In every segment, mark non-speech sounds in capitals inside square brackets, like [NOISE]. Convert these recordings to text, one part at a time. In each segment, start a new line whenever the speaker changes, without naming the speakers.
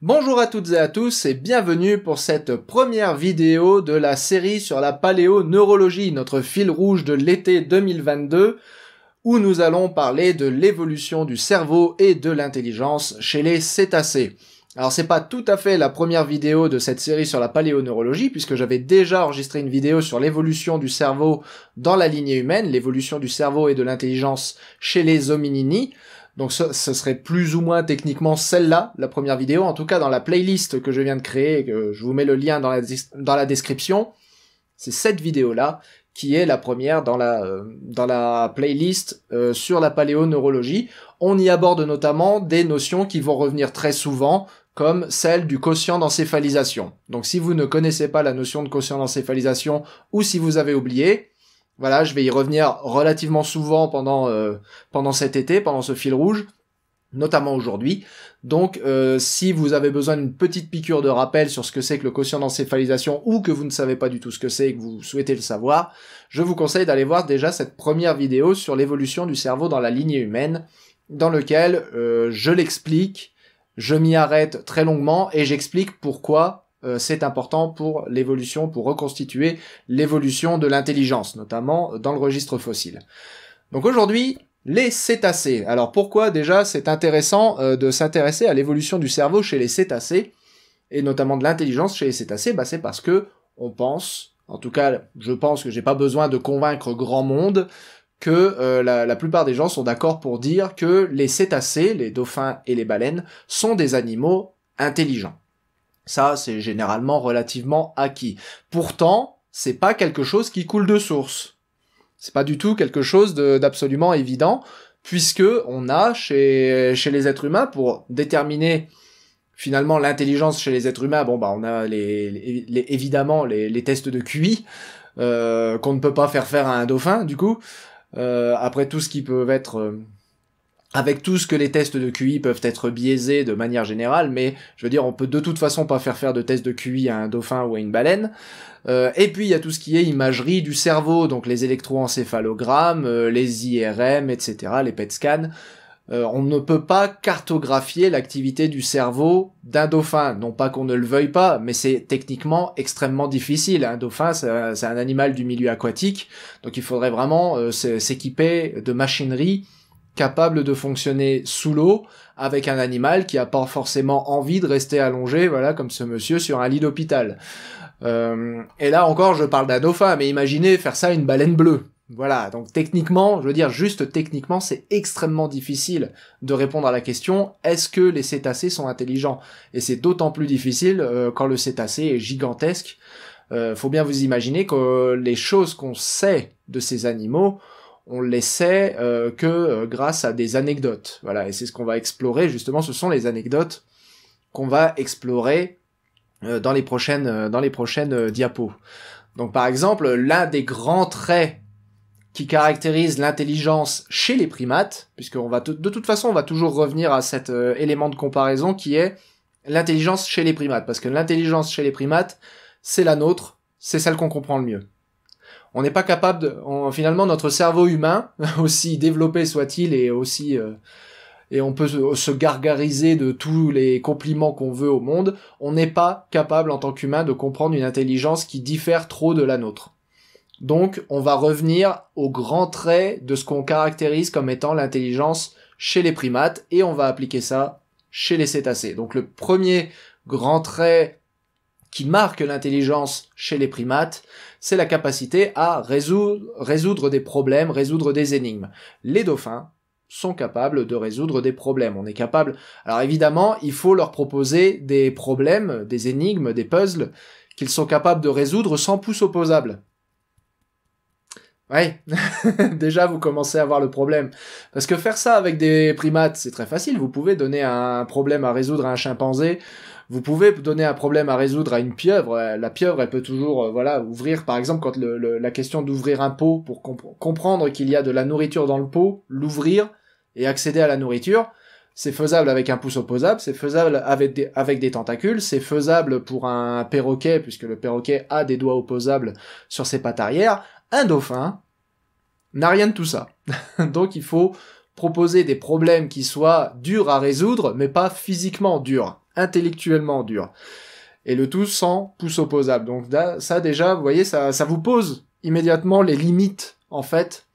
Bonjour à toutes et à tous et bienvenue pour cette première vidéo de la série sur la paléoneurologie, notre fil rouge de l'été 2022, où nous allons parler de l'évolution du cerveau et de l'intelligence chez les cétacés. Alors c'est pas tout à fait la première vidéo de cette série sur la paléoneurologie puisque j'avais déjà enregistré une vidéo sur l'évolution du cerveau dans la lignée humaine, l'évolution du cerveau et de l'intelligence chez les hominini. Donc ce, serait plus ou moins techniquement celle-là, la première vidéo, en tout cas dans la playlist que je viens de créer, que je vous mets le lien dans la, dans la description, c'est cette vidéo-là qui est la première dans la, euh, dans la playlist euh, sur la paléoneurologie. On y aborde notamment des notions qui vont revenir très souvent, comme celle du quotient d'encéphalisation. Donc si vous ne connaissez pas la notion de quotient d'encéphalisation, ou si vous avez oublié, voilà, je vais y revenir relativement souvent pendant, euh, pendant cet été, pendant ce fil rouge, notamment aujourd'hui. Donc euh, si vous avez besoin d'une petite piqûre de rappel sur ce que c'est que le quotient d'encéphalisation ou que vous ne savez pas du tout ce que c'est et que vous souhaitez le savoir, je vous conseille d'aller voir déjà cette première vidéo sur l'évolution du cerveau dans la lignée humaine, dans lequel euh, je l'explique, je m'y arrête très longuement et j'explique pourquoi euh, c'est important pour l'évolution, pour reconstituer l'évolution de l'intelligence, notamment dans le registre fossile. Donc aujourd'hui, les cétacés. Alors pourquoi déjà c'est intéressant euh, de s'intéresser à l'évolution du cerveau chez les cétacés, et notamment de l'intelligence chez les cétacés bah, C'est parce que on pense, en tout cas je pense que j'ai pas besoin de convaincre grand monde, que euh, la, plupart des gens sont d'accord pour dire que les cétacés, les dauphins et les baleines, sont des animaux intelligents. Ça, c'est généralement relativement acquis. Pourtant, c'est pas quelque chose qui coule de source. C'est pas du tout quelque chose d'absolument évident, puisque on a chez, chez les êtres humains, pour déterminer finalement l'intelligence chez les êtres humains, bon bah on a les, évidemment les, tests de QI euh, qu'on ne peut pas faire faire à un dauphin du coup. Euh, après tout ce qui peut être euh, avec tout ce que les tests de QI peuvent être biaisés de manière générale, mais je veux dire, on peut de toute façon pas faire faire de tests de QI à un dauphin ou à une baleine. Euh, et puis il y a tout ce qui est imagerie du cerveau, donc les électroencéphalogrammes, euh, les IRM, etc., les PET scans. Euh, on ne peut pas cartographier l'activité du cerveau d'un dauphin. Non pas qu'on ne le veuille pas, mais c'est techniquement extrêmement difficile. Un dauphin, c'est un animal du milieu aquatique, donc il faudrait vraiment s'équiper de machinerie capable de fonctionner sous l'eau avec un animal qui a pas forcément envie de rester allongé, voilà, comme ce monsieur sur un lit d'hôpital. Euh, et là encore, je parle d'un dauphin, mais imaginez faire ça à une baleine bleue. Voilà, donc techniquement, je veux dire juste techniquement, c'est extrêmement difficile de répondre à la question est-ce que les cétacés sont intelligents Et c'est d'autant plus difficile euh, quand le cétacé est gigantesque. Euh, faut bien vous imaginer que les choses qu'on sait de ces animaux, on le laissait euh, que euh, grâce à des anecdotes. Voilà, et c'est ce qu'on va explorer justement. Ce sont les anecdotes qu'on va explorer euh, dans les prochaines dans les prochaines diapos. Donc par exemple, l'un des grands traits qui caractérise l'intelligence chez les primates, puisqu'on va de toute façon on va toujours revenir à cet élément de comparaison qui est l'intelligence chez les primates, parce que l'intelligence chez les primates, c'est la nôtre, c'est celle qu'on comprend le mieux on n'est pas capable de, finalement notre cerveau humain [LAUGHS] aussi développé soit-il et aussi euh, et on peut se gargariser de tous les compliments qu'on veut au monde, on n'est pas capable en tant qu'humain de comprendre une intelligence qui diffère trop de la nôtre. Donc on va revenir au grand trait de ce qu'on caractérise comme étant l'intelligence chez les primates et on va appliquer ça chez les cétacés. Donc le premier grand trait qui marque l'intelligence chez les primates, c'est la capacité à résoudre, des problèmes, résoudre des énigmes. Les dauphins sont capables de résoudre des problèmes. On est capable. Alors évidemment, il faut leur proposer des problèmes, des énigmes, des puzzles qu'ils sont capables de résoudre sans pouce opposable. Ouais, [LAUGHS] déjà vous commencez à avoir le problème. Parce que faire ça avec des primates, c'est très facile. Vous pouvez donner un problème à résoudre à un chimpanzé vous pouvez donner un problème à résoudre à une pieuvre. Euh, la pieuvre, elle peut toujours, euh, voilà, ouvrir, par exemple, quand la question d'ouvrir un pot pour comprendre qu'il y a de la nourriture dans le pot, l'ouvrir et accéder à la nourriture. C'est faisable avec un pouce opposable, c'est faisable avec des, avec des tentacules, c'est faisable pour un perroquet, puisque le perroquet a des doigts opposables sur ses pattes arrière. Un dauphin n'a rien de tout ça. [LAUGHS] Donc il faut proposer des problèmes qui soient durs à résoudre, mais pas physiquement durs intellectuellement dur. Et le tout sans pouce opposable. Donc ça déjà, vous voyez, ça, ça vous pose immédiatement les limites, en fait,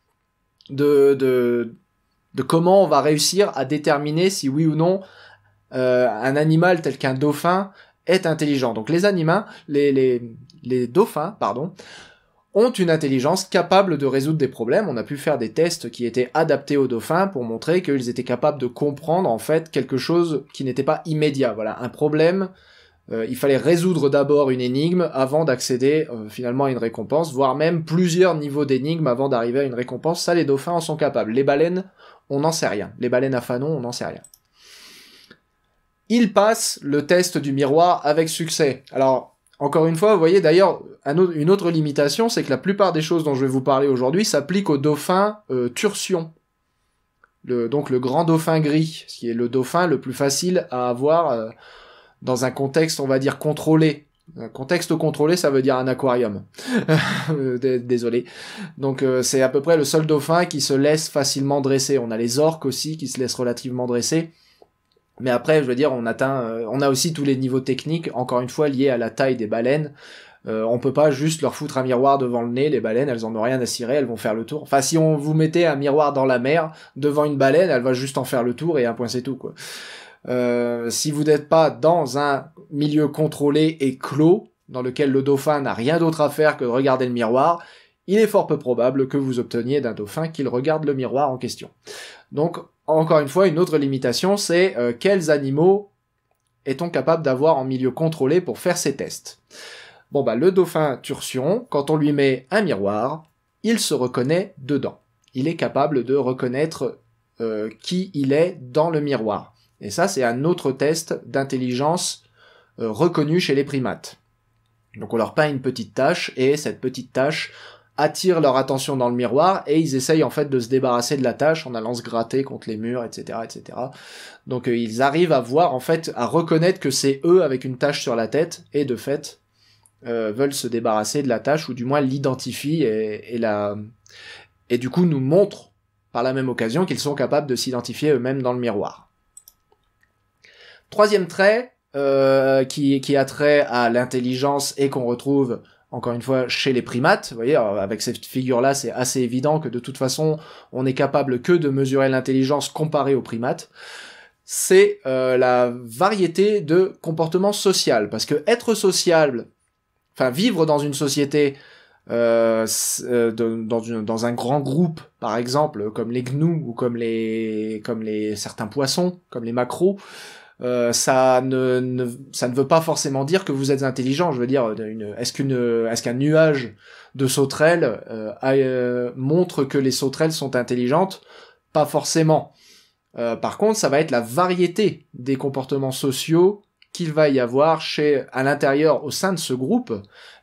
de, de, comment on va réussir à déterminer si oui ou non euh, un animal tel qu'un dauphin est intelligent. Donc les animaux, les, les dauphins, pardon, ont une intelligence capable de résoudre des problèmes. On a pu faire des tests qui étaient adaptés aux dauphins pour montrer qu'ils étaient capables de comprendre en fait quelque chose qui n'était pas immédiat. Voilà, un problème. Euh, il fallait résoudre d'abord une énigme avant d'accéder euh, finalement à une récompense, voire même plusieurs niveaux d'énigmes avant d'arriver à une récompense. Ça, les dauphins en sont capables. Les baleines, on n'en sait rien. Les baleines à fanon, on n'en sait rien. Ils passent le test du miroir avec succès. Alors, encore une fois, vous voyez d'ailleurs, une autre limitation, c'est que la plupart des choses dont je vais vous parler aujourd'hui s'appliquent au dauphin euh, Tursion. Le, donc le grand dauphin gris, ce qui est le dauphin le plus facile à avoir euh, dans un contexte, on va dire, contrôlé. Un contexte contrôlé, ça veut dire un aquarium. [LAUGHS] Euh, désolé. Donc euh, c'est à peu près le seul dauphin qui se laisse facilement dresser. On a les orques aussi qui se laissent relativement dresser. Mais après, je veux dire, on atteint, euh, on a aussi tous les niveaux techniques, encore une fois liés à la taille des baleines. Euh, on peut pas juste leur foutre un miroir devant le nez, les baleines, elles en ont rien à cirer, elles vont faire le tour. Enfin, si on vous mettait un miroir dans la mer, devant une baleine, elle va juste en faire le tour et un point c'est tout, quoi. Euh, si vous n'êtes pas dans un milieu contrôlé et clos, dans lequel le dauphin n'a rien d'autre à faire que de regarder le miroir, il est fort peu probable que vous obteniez d'un dauphin qu'il regarde le miroir en question. Donc encore une fois, une autre limitation, c'est euh, quels animaux est-on capable d'avoir en milieu contrôlé pour faire ces tests Bon bah le dauphin Tursion, quand on lui met un miroir, il se reconnaît dedans. Il est capable de reconnaître euh, qui il est dans le miroir. Et ça, c'est un autre test d'intelligence euh, reconnu chez les primates. Donc on leur peint une petite tâche et cette petite tâche attirent leur attention dans le miroir et ils essayent en fait de se débarrasser de la tâche en allant se gratter contre les murs, etc., etc. Donc euh, ils arrivent à voir en fait, à reconnaître que c'est eux avec une tâche sur la tête et de fait euh, veulent se débarrasser de la tâche ou du moins l'identifient et, et la et du coup nous montrent par la même occasion qu'ils sont capables de s'identifier eux-mêmes dans le miroir. Troisième trait euh, qui qui a trait à l'intelligence et qu'on retrouve encore une fois, chez les primates, vous voyez, euh, avec cette figure-là, c'est assez évident que de toute façon, on n'est capable que de mesurer l'intelligence comparée aux primates. C'est euh, la variété de comportement social, parce que être sociable, enfin vivre dans une société, euh, dans, dans, un grand groupe, par exemple, comme les gnous ou comme les, comme les certains poissons, comme les macros, euh, ça ne, ça ne veut pas forcément dire que vous êtes intelligent. Je veux dire, euh, est-ce qu'une, est-ce qu'un nuage de sauterelles euh, montre que les sauterelles sont intelligentes Pas forcément. par contre, ça va être la variété des comportements sociaux qu'il va y avoir chez, à l'intérieur, au sein de ce groupe,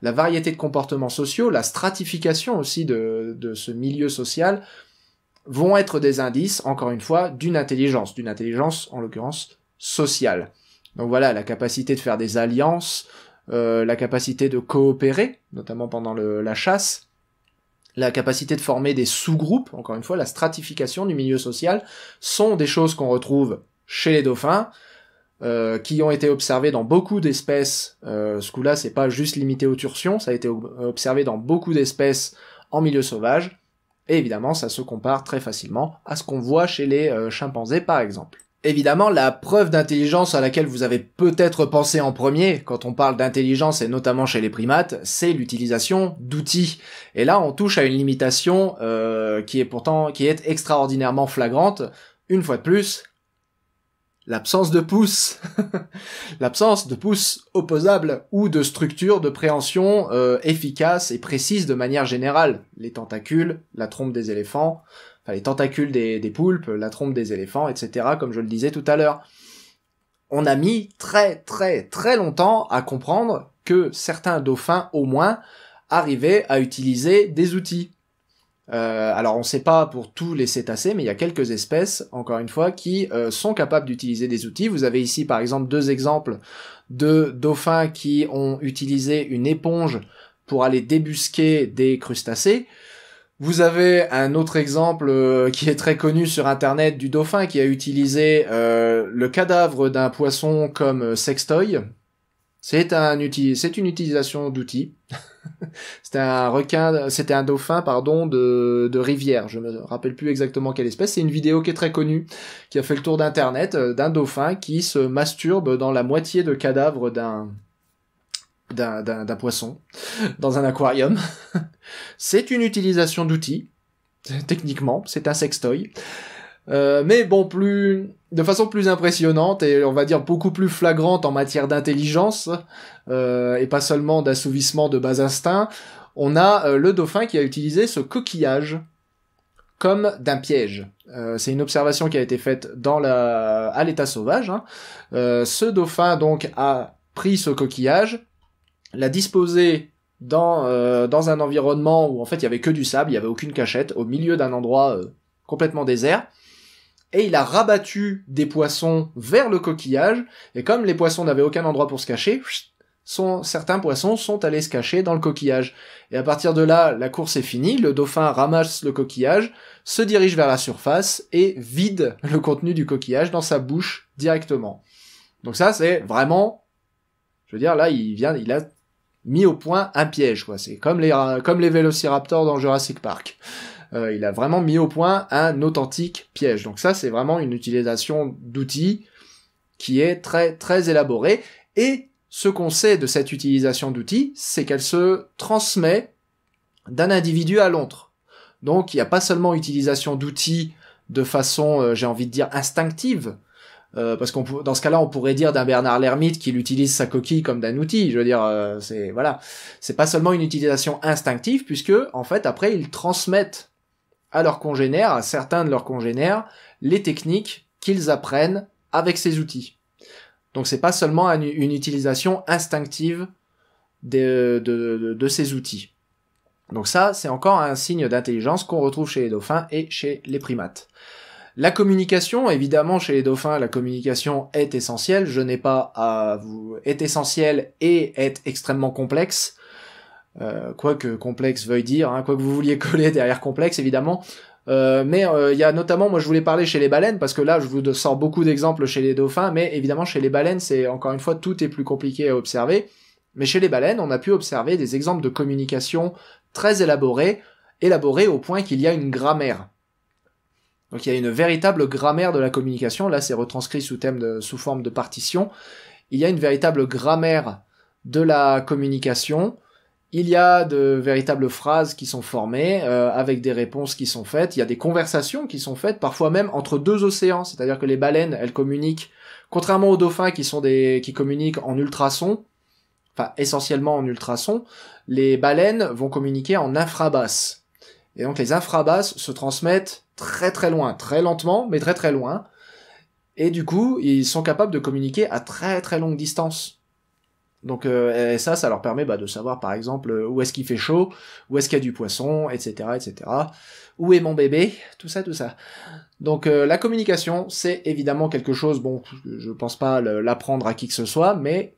la variété de comportements sociaux, la stratification aussi de, de ce milieu social, vont être des indices, encore une fois, d'une intelligence, d'une intelligence, en l'occurrence, social. Donc voilà, la capacité de faire des alliances, euh, la capacité de coopérer, notamment pendant la chasse, la capacité de former des sous-groupes, encore une fois, la stratification du milieu social, sont des choses qu'on retrouve chez les dauphins, euh, qui ont été observées dans beaucoup d'espèces. Euh, ce coup-là, c'est pas juste limité aux tursions, ça a été observé dans beaucoup d'espèces en milieu sauvage. Et évidemment, ça se compare très facilement à ce qu'on voit chez les chimpanzés, par exemple. Évidemment, la preuve d'intelligence à laquelle vous avez peut-être pensé en premier, quand on parle d'intelligence et notamment chez les primates, c'est l'utilisation d'outils. Et là, on touche à une limitation euh, qui est pourtant qui est extraordinairement flagrante. Une fois de plus, l'absence de pouce, [LAUGHS] l'absence de pouce opposable ou de structure de préhension euh, efficace et précise de manière générale. Les tentacules, la trompe des éléphants, les tentacules des, poulpes, la trompe des éléphants, etc., comme je le disais tout à l'heure. On a mis très très très longtemps à comprendre que certains dauphins, au moins, arrivaient à utiliser des outils. Euh, alors on ne sait pas pour tous les cétacés, mais il y a quelques espèces, encore une fois, qui euh, sont capables d'utiliser des outils. Vous avez ici par exemple deux exemples de dauphins qui ont utilisé une éponge pour aller débusquer des crustacés. Vous avez un autre exemple euh, qui est très connu sur Internet du dauphin qui a utilisé euh, le cadavre d'un poisson comme sextoy. C'est une utilisation d'outils. [LAUGHS] c'était un requin, c'était un dauphin, pardon, de, de rivière. Je me rappelle plus exactement quelle espèce. C'est une vidéo qui est très connue, qui a fait le tour d'internet, euh, d'un dauphin qui se masturbe dans la moitié de cadavre d'un d'un poisson dans un aquarium. [LAUGHS] c'est une utilisation d'outils, [LAUGHS] techniquement, c'est un sextoy. Euh, mais bon, plus de façon plus impressionnante et on va dire beaucoup plus flagrante en matière d'intelligence euh, et pas seulement d'assouvissement de bas instincts, on a euh, le dauphin qui a utilisé ce coquillage comme d'un piège. c'est une observation qui a été faite dans à l'état sauvage. Hein. ce dauphin donc a pris ce coquillage, la disposé dans, euh, dans un environnement où en fait il y avait que du sable, il y avait aucune cachette, au milieu d'un endroit euh, complètement désert. Et il a rabattu des poissons vers le coquillage, et comme les poissons n'avaient aucun endroit pour se cacher, certains poissons sont allés se cacher dans le coquillage. Et à partir de là, la course est finie, le dauphin ramasse le coquillage, se dirige vers la surface et vide le contenu du coquillage dans sa bouche directement. Donc ça, c'est vraiment, je veux dire, là, il vient, il a mis au point un piège. quoi. C'est comme les, euh, comme les vélociraptors dans Jurassic Park. Euh, il a vraiment mis au point un authentique piège. Donc ça, c'est vraiment une utilisation d'outils qui est très très élaborée. Et ce qu'on sait de cette utilisation d'outils, c'est qu'elle se transmet d'un individu à l'autre. Donc il n'y a pas seulement utilisation d'outils de façon, euh, j'ai envie de dire, instinctive, euh, parce qu'on dans ce cas-là, on pourrait dire d'un Bernard Lermite qu'il utilise sa coquille comme d'un outil. Je veux dire, euh, c'est voilà, c'est pas seulement une utilisation instinctive, puisque en fait après ils transmettent à leurs congénères, à certains de leurs congénères, les techniques qu'ils apprennent avec ces outils. Donc c'est pas seulement une utilisation instinctive de, de, de ces outils. Donc ça, c'est encore un signe d'intelligence qu'on retrouve chez les dauphins et chez les primates. La communication, évidemment, chez les dauphins, la communication est essentielle. Je n'ai pas à vous est essentielle et est extrêmement complexe. Euh, quoi que complexe veuille dire, hein, quoi que vous vouliez [LAUGHS] coller derrière complexe, évidemment. Euh, mais euh, il y a notamment, moi je voulais parler chez les baleines, parce que là je vous sors beaucoup d'exemples chez les dauphins, mais évidemment chez les baleines, c'est encore une fois, tout est plus compliqué à observer. Mais chez les baleines, on a pu observer des exemples de communication très élaborés, élaborés au point qu'il y a une grammaire. Donc il y a une véritable grammaire de la communication, là c'est retranscrit sous, thème de, sous forme de partition, il y a une véritable grammaire de la communication, il y a de véritables phrases qui sont formées, euh, avec des réponses qui sont faites, il y a des conversations qui sont faites, parfois même entre deux océans, c'est-à-dire que les baleines, elles communiquent, contrairement aux dauphins qui, sont des, qui communiquent en ultrasons, enfin essentiellement en ultrasons, les baleines vont communiquer en infrabasses. Et donc les infrabasses se transmettent très très loin, très lentement, mais très très loin. Et du coup, ils sont capables de communiquer à très très longue distance. Donc euh, ça, ça leur permet bah, de savoir par exemple où est-ce qu'il fait chaud, où est-ce qu'il y a du poisson, etc., etc. Où est mon bébé, tout ça, tout ça. Donc euh, la communication, c'est évidemment quelque chose. Bon, je pense pas l'apprendre à qui que ce soit, mais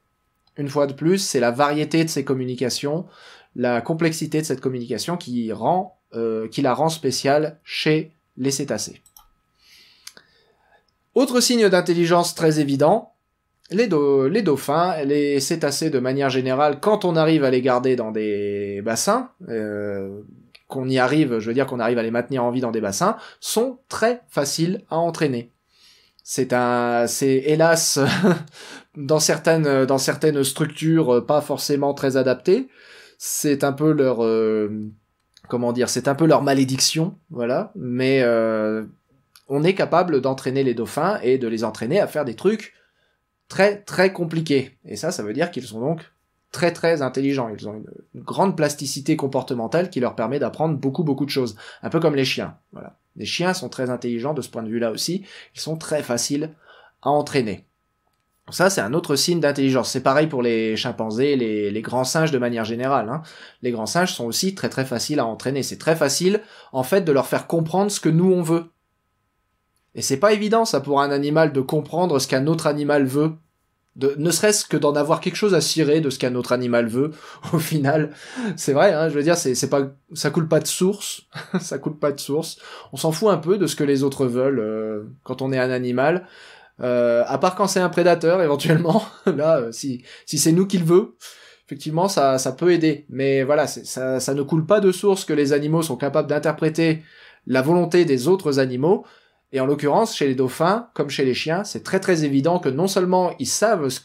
une fois de plus, c'est la variété de ces communications, la complexité de cette communication qui rend, euh, qui la rend spéciale chez les cétacés. Autre signe d'intelligence très évident, les, les, dauphins, les cétacés de manière générale, quand on arrive à les garder dans des bassins, euh, qu'on y arrive, je veux dire qu'on arrive à les maintenir en vie dans des bassins, sont très faciles à entraîner. C'est un, c'est hélas [LAUGHS] dans certaines dans certaines structures pas forcément très adaptées. C'est un peu leur euh, comment dire, c'est un peu leur malédiction, voilà, mais euh, on est capable d'entraîner les dauphins et de les entraîner à faire des trucs très très compliqués. Et ça, ça veut dire qu'ils sont donc très très intelligents. Ils ont une grande plasticité comportementale qui leur permet d'apprendre beaucoup beaucoup de choses. Un peu comme les chiens, voilà. Les chiens sont très intelligents de ce point de vue-là aussi. Ils sont très faciles à entraîner. Ça, c'est un autre signe d'intelligence. C'est pareil pour les chimpanzés, les, les, grands singes de manière générale. Hein. Les grands singes sont aussi très très faciles à entraîner. C'est très facile, en fait, de leur faire comprendre ce que nous on veut. Et c'est pas évident, ça, pour un animal de comprendre ce qu'un autre animal veut. ne serait-ce que d'en avoir quelque chose à cirer de ce qu'un autre animal veut, [LAUGHS] au final. C'est vrai, hein, je veux dire, c'est, pas, ça coule pas de source. [LAUGHS] ça coule pas de source. On s'en fout un peu de ce que les autres veulent euh, quand on est un animal. Euh, à part quand c'est un prédateur, éventuellement. [LAUGHS] Là, euh, si, si c'est nous qu'il veut, effectivement, ça, ça peut aider. Mais voilà, ça, ça ne coule pas de source que les animaux sont capables d'interpréter la volonté des autres animaux. Et en l'occurrence, chez les dauphins, comme chez les chiens, c'est très très évident que non seulement ils savent ce,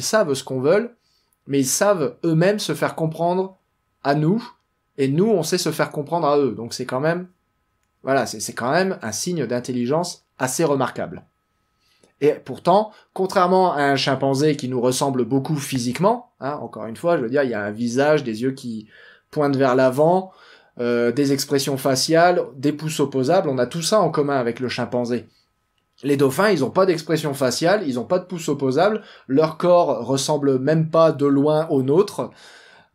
savent ce qu'on veut, mais ils savent eux-mêmes se faire comprendre à nous, et nous, on sait se faire comprendre à eux. Donc c'est quand même, voilà, c'est quand même un signe d'intelligence assez remarquable. Et pourtant, contrairement à un chimpanzé qui nous ressemble beaucoup physiquement, hein, encore une fois, je veux dire, il y a un visage, des yeux qui pointent vers l'avant, euh, des expressions faciales, des pouces opposables, on a tout ça en commun avec le chimpanzé. Les dauphins, ils n'ont pas d'expression faciale, ils n'ont pas de pouces opposables, leur corps ressemble même pas de loin au nôtre.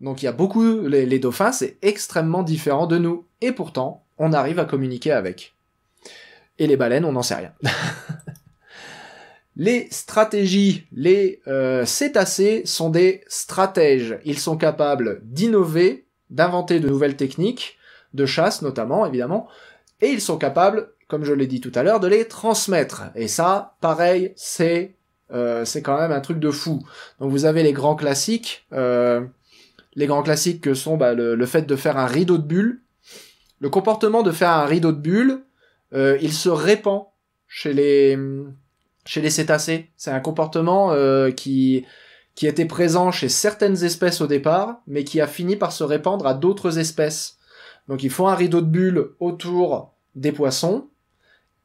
Donc il y a beaucoup, les dauphins, c'est extrêmement différent de nous. Et pourtant, on arrive à communiquer avec. Et les baleines, on n'en sait rien. [LAUGHS] Les stratégies, les euh, cétacés sont des stratèges. Ils sont capables d'innover, d'inventer de nouvelles techniques, de chasse notamment, évidemment, et ils sont capables, comme je l'ai dit tout à l'heure, de les transmettre. Et ça, pareil, c'est euh, c'est quand même un truc de fou. Donc vous avez les grands classiques, euh, les grands classiques que sont bah, le, fait de faire un rideau de bulles. Le comportement de faire un rideau de bulles, il se répand chez les chez les cétacés. C'est un comportement euh, qui était présent chez certaines espèces au départ, mais qui a fini par se répandre à d'autres espèces. Donc ils font un rideau de bulles autour des poissons,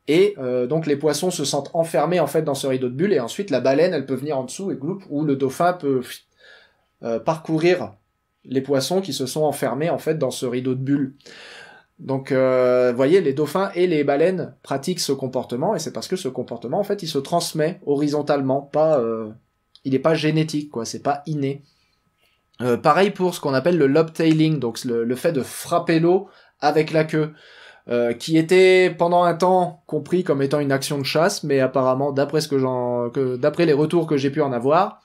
et euh, donc les poissons se sentent enfermés en fait dans ce rideau de bulles, et ensuite la baleine elle peut venir en dessous et gloup, ou le dauphin peut euh, parcourir les poissons qui se sont enfermés en fait dans ce rideau de bulles. Donc, euh, vous voyez, les dauphins et les baleines pratiquent ce comportement, et c'est parce que ce comportement, en fait, il se transmet horizontalement, pas, euh, il n'est pas génétique, quoi, c'est pas inné. Euh, pareil pour ce qu'on appelle le lobtailing, donc le, fait de frapper l'eau avec la queue, euh, qui était pendant un temps compris comme étant une action de chasse, mais apparemment, d'après ce que j'en, d'après les retours que j'ai pu en avoir,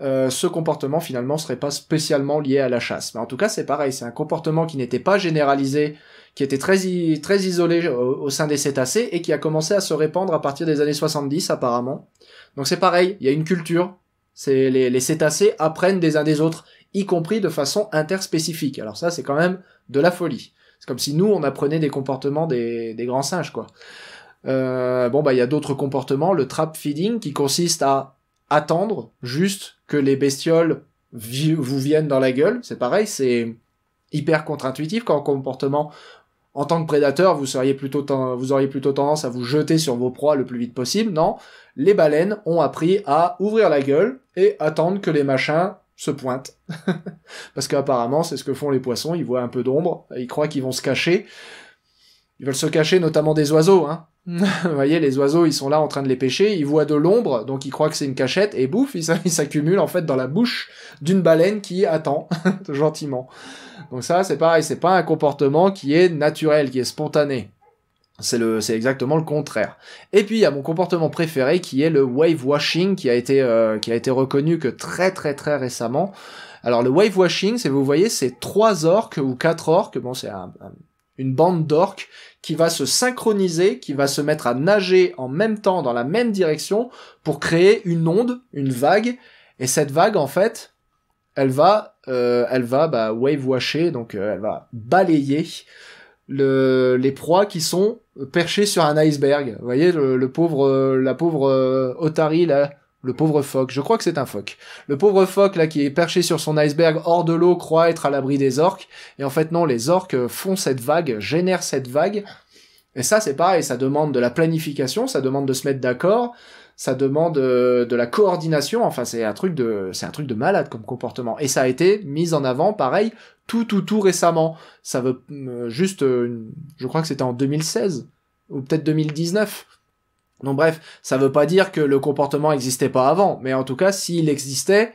euh, ce comportement finalement serait pas spécialement lié à la chasse. Mais en tout cas, c'est pareil, c'est un comportement qui n'était pas généralisé, qui était très, très isolé euh, au, sein des cétacés et qui a commencé à se répandre à partir des années 70 apparemment. Donc c'est pareil, il y a une culture. C'est les, cétacés apprennent des uns des autres, y compris de façon interspécifique. Alors ça, c'est quand même de la folie. C'est comme si nous, on apprenait des comportements des, grands singes, quoi. Euh, bon, bah, il y a d'autres comportements, le trap feeding, qui consiste à attendre juste que les bestioles vous viennent dans la gueule. C'est pareil, c'est hyper contre-intuitif en comportement. En tant que prédateur, vous, seriez plutôt vous auriez plutôt tendance à vous jeter sur vos proies le plus vite possible. Non, les baleines ont appris à ouvrir la gueule et attendre que les machins se pointent. [LAUGHS] Parce qu'apparemment, c'est ce que font les poissons, ils voient un peu d'ombre, ils croient qu'ils vont se cacher. Ils veulent se cacher notamment des oiseaux, hein. [LAUGHS] Vous voyez, les oiseaux, ils sont là en train de les pêcher, ils voient de l'ombre, donc ils croient que c'est une cachette, et bouf, ils [LAUGHS] s'accumulent en fait dans la bouche d'une baleine qui attend [LAUGHS] gentiment. Donc ça, c'est pareil, c'est pas un comportement qui est naturel, qui est spontané. C'est le, c'est exactement le contraire. Et puis il y a mon comportement préféré qui est le wave washing, qui a été, euh, qui a été reconnu que très très très récemment. Alors le wave washing, c'est vous voyez, c'est trois orques ou quatre orques, bon c'est un une bande d'orques qui va se synchroniser, qui va se mettre à nager en même temps dans la même direction pour créer une onde, une vague. Et cette vague, en fait, elle va, euh, elle va bah, wave washer, donc euh, elle va balayer le, les proies qui sont perchées sur un iceberg. Vous voyez le, pauvre, euh, la pauvre Otari là le pauvre phoque, je crois que c'est un phoque. Le pauvre phoque là qui est perché sur son iceberg hors de l'eau croit être à l'abri des orques. Et en fait non, les orques euh, font cette vague, génèrent cette vague. Et ça c'est pareil, ça demande de la planification, ça demande de se mettre d'accord, ça demande euh, de la coordination. Enfin c'est un truc de, c'est un truc de malade comme comportement. Et ça a été mis en avant pareil tout tout tout récemment. Ça veut euh, juste, je crois que c'était en 2016 ou peut-être 2019 donc bref, ça veut pas dire que le comportement n'existait pas avant, mais en tout cas, s'il existait,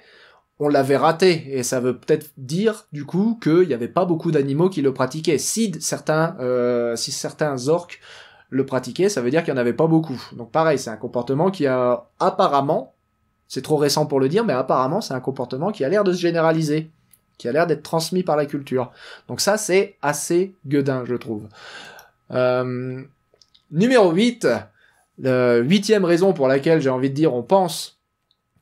on l'avait raté, et ça veut peut-être dire, du coup, qu'il n'y avait pas beaucoup d'animaux qui le pratiquaient. Si certains, euh, si certains orques le pratiquaient, ça veut dire qu'il n'y en avait pas beaucoup. Donc pareil, c'est un comportement qui a apparemment, c'est trop récent pour le dire, mais apparemment c'est un comportement qui a l'air de se généraliser, qui a l'air d'être transmis par la culture. Donc ça, c'est assez gueudin, je trouve. Euh, numéro 8, la huitième raison pour laquelle j'ai envie de dire on pense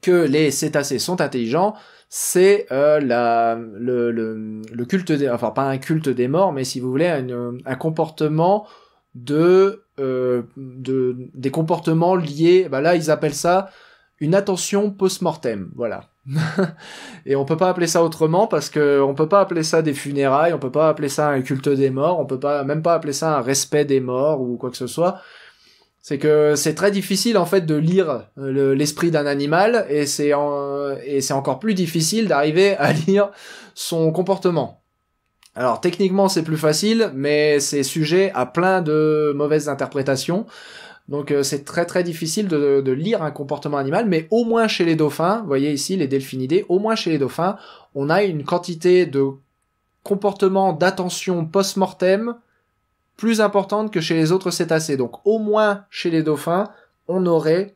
que les cétacés sont intelligents, c'est euh, le, culte, des, enfin pas un culte des morts, mais si vous voulez, un, comportement de, euh, de, des comportements liés, bah là ils appellent ça une attention post-mortem, voilà. [LAUGHS] et on peut pas appeler ça autrement parce que on peut pas appeler ça des funérailles, on peut pas appeler ça un culte des morts, on peut pas même pas appeler ça un respect des morts ou quoi que ce soit. C'est que c'est très difficile en fait de lire euh, l'esprit d'un animal et c'est encore plus difficile d'arriver à [LAUGHS] lire son comportement. Alors techniquement c'est plus facile, mais c'est sujet à plein de mauvaises interprétations. Donc euh, c'est très très difficile de, de, lire un comportement animal, mais au moins chez les dauphins, vous voyez ici les delphinidés, au moins chez les dauphins, on a une quantité de comportements d'attention post-mortem plus importante que chez les autres cétacés. Donc au moins chez les dauphins, on aurait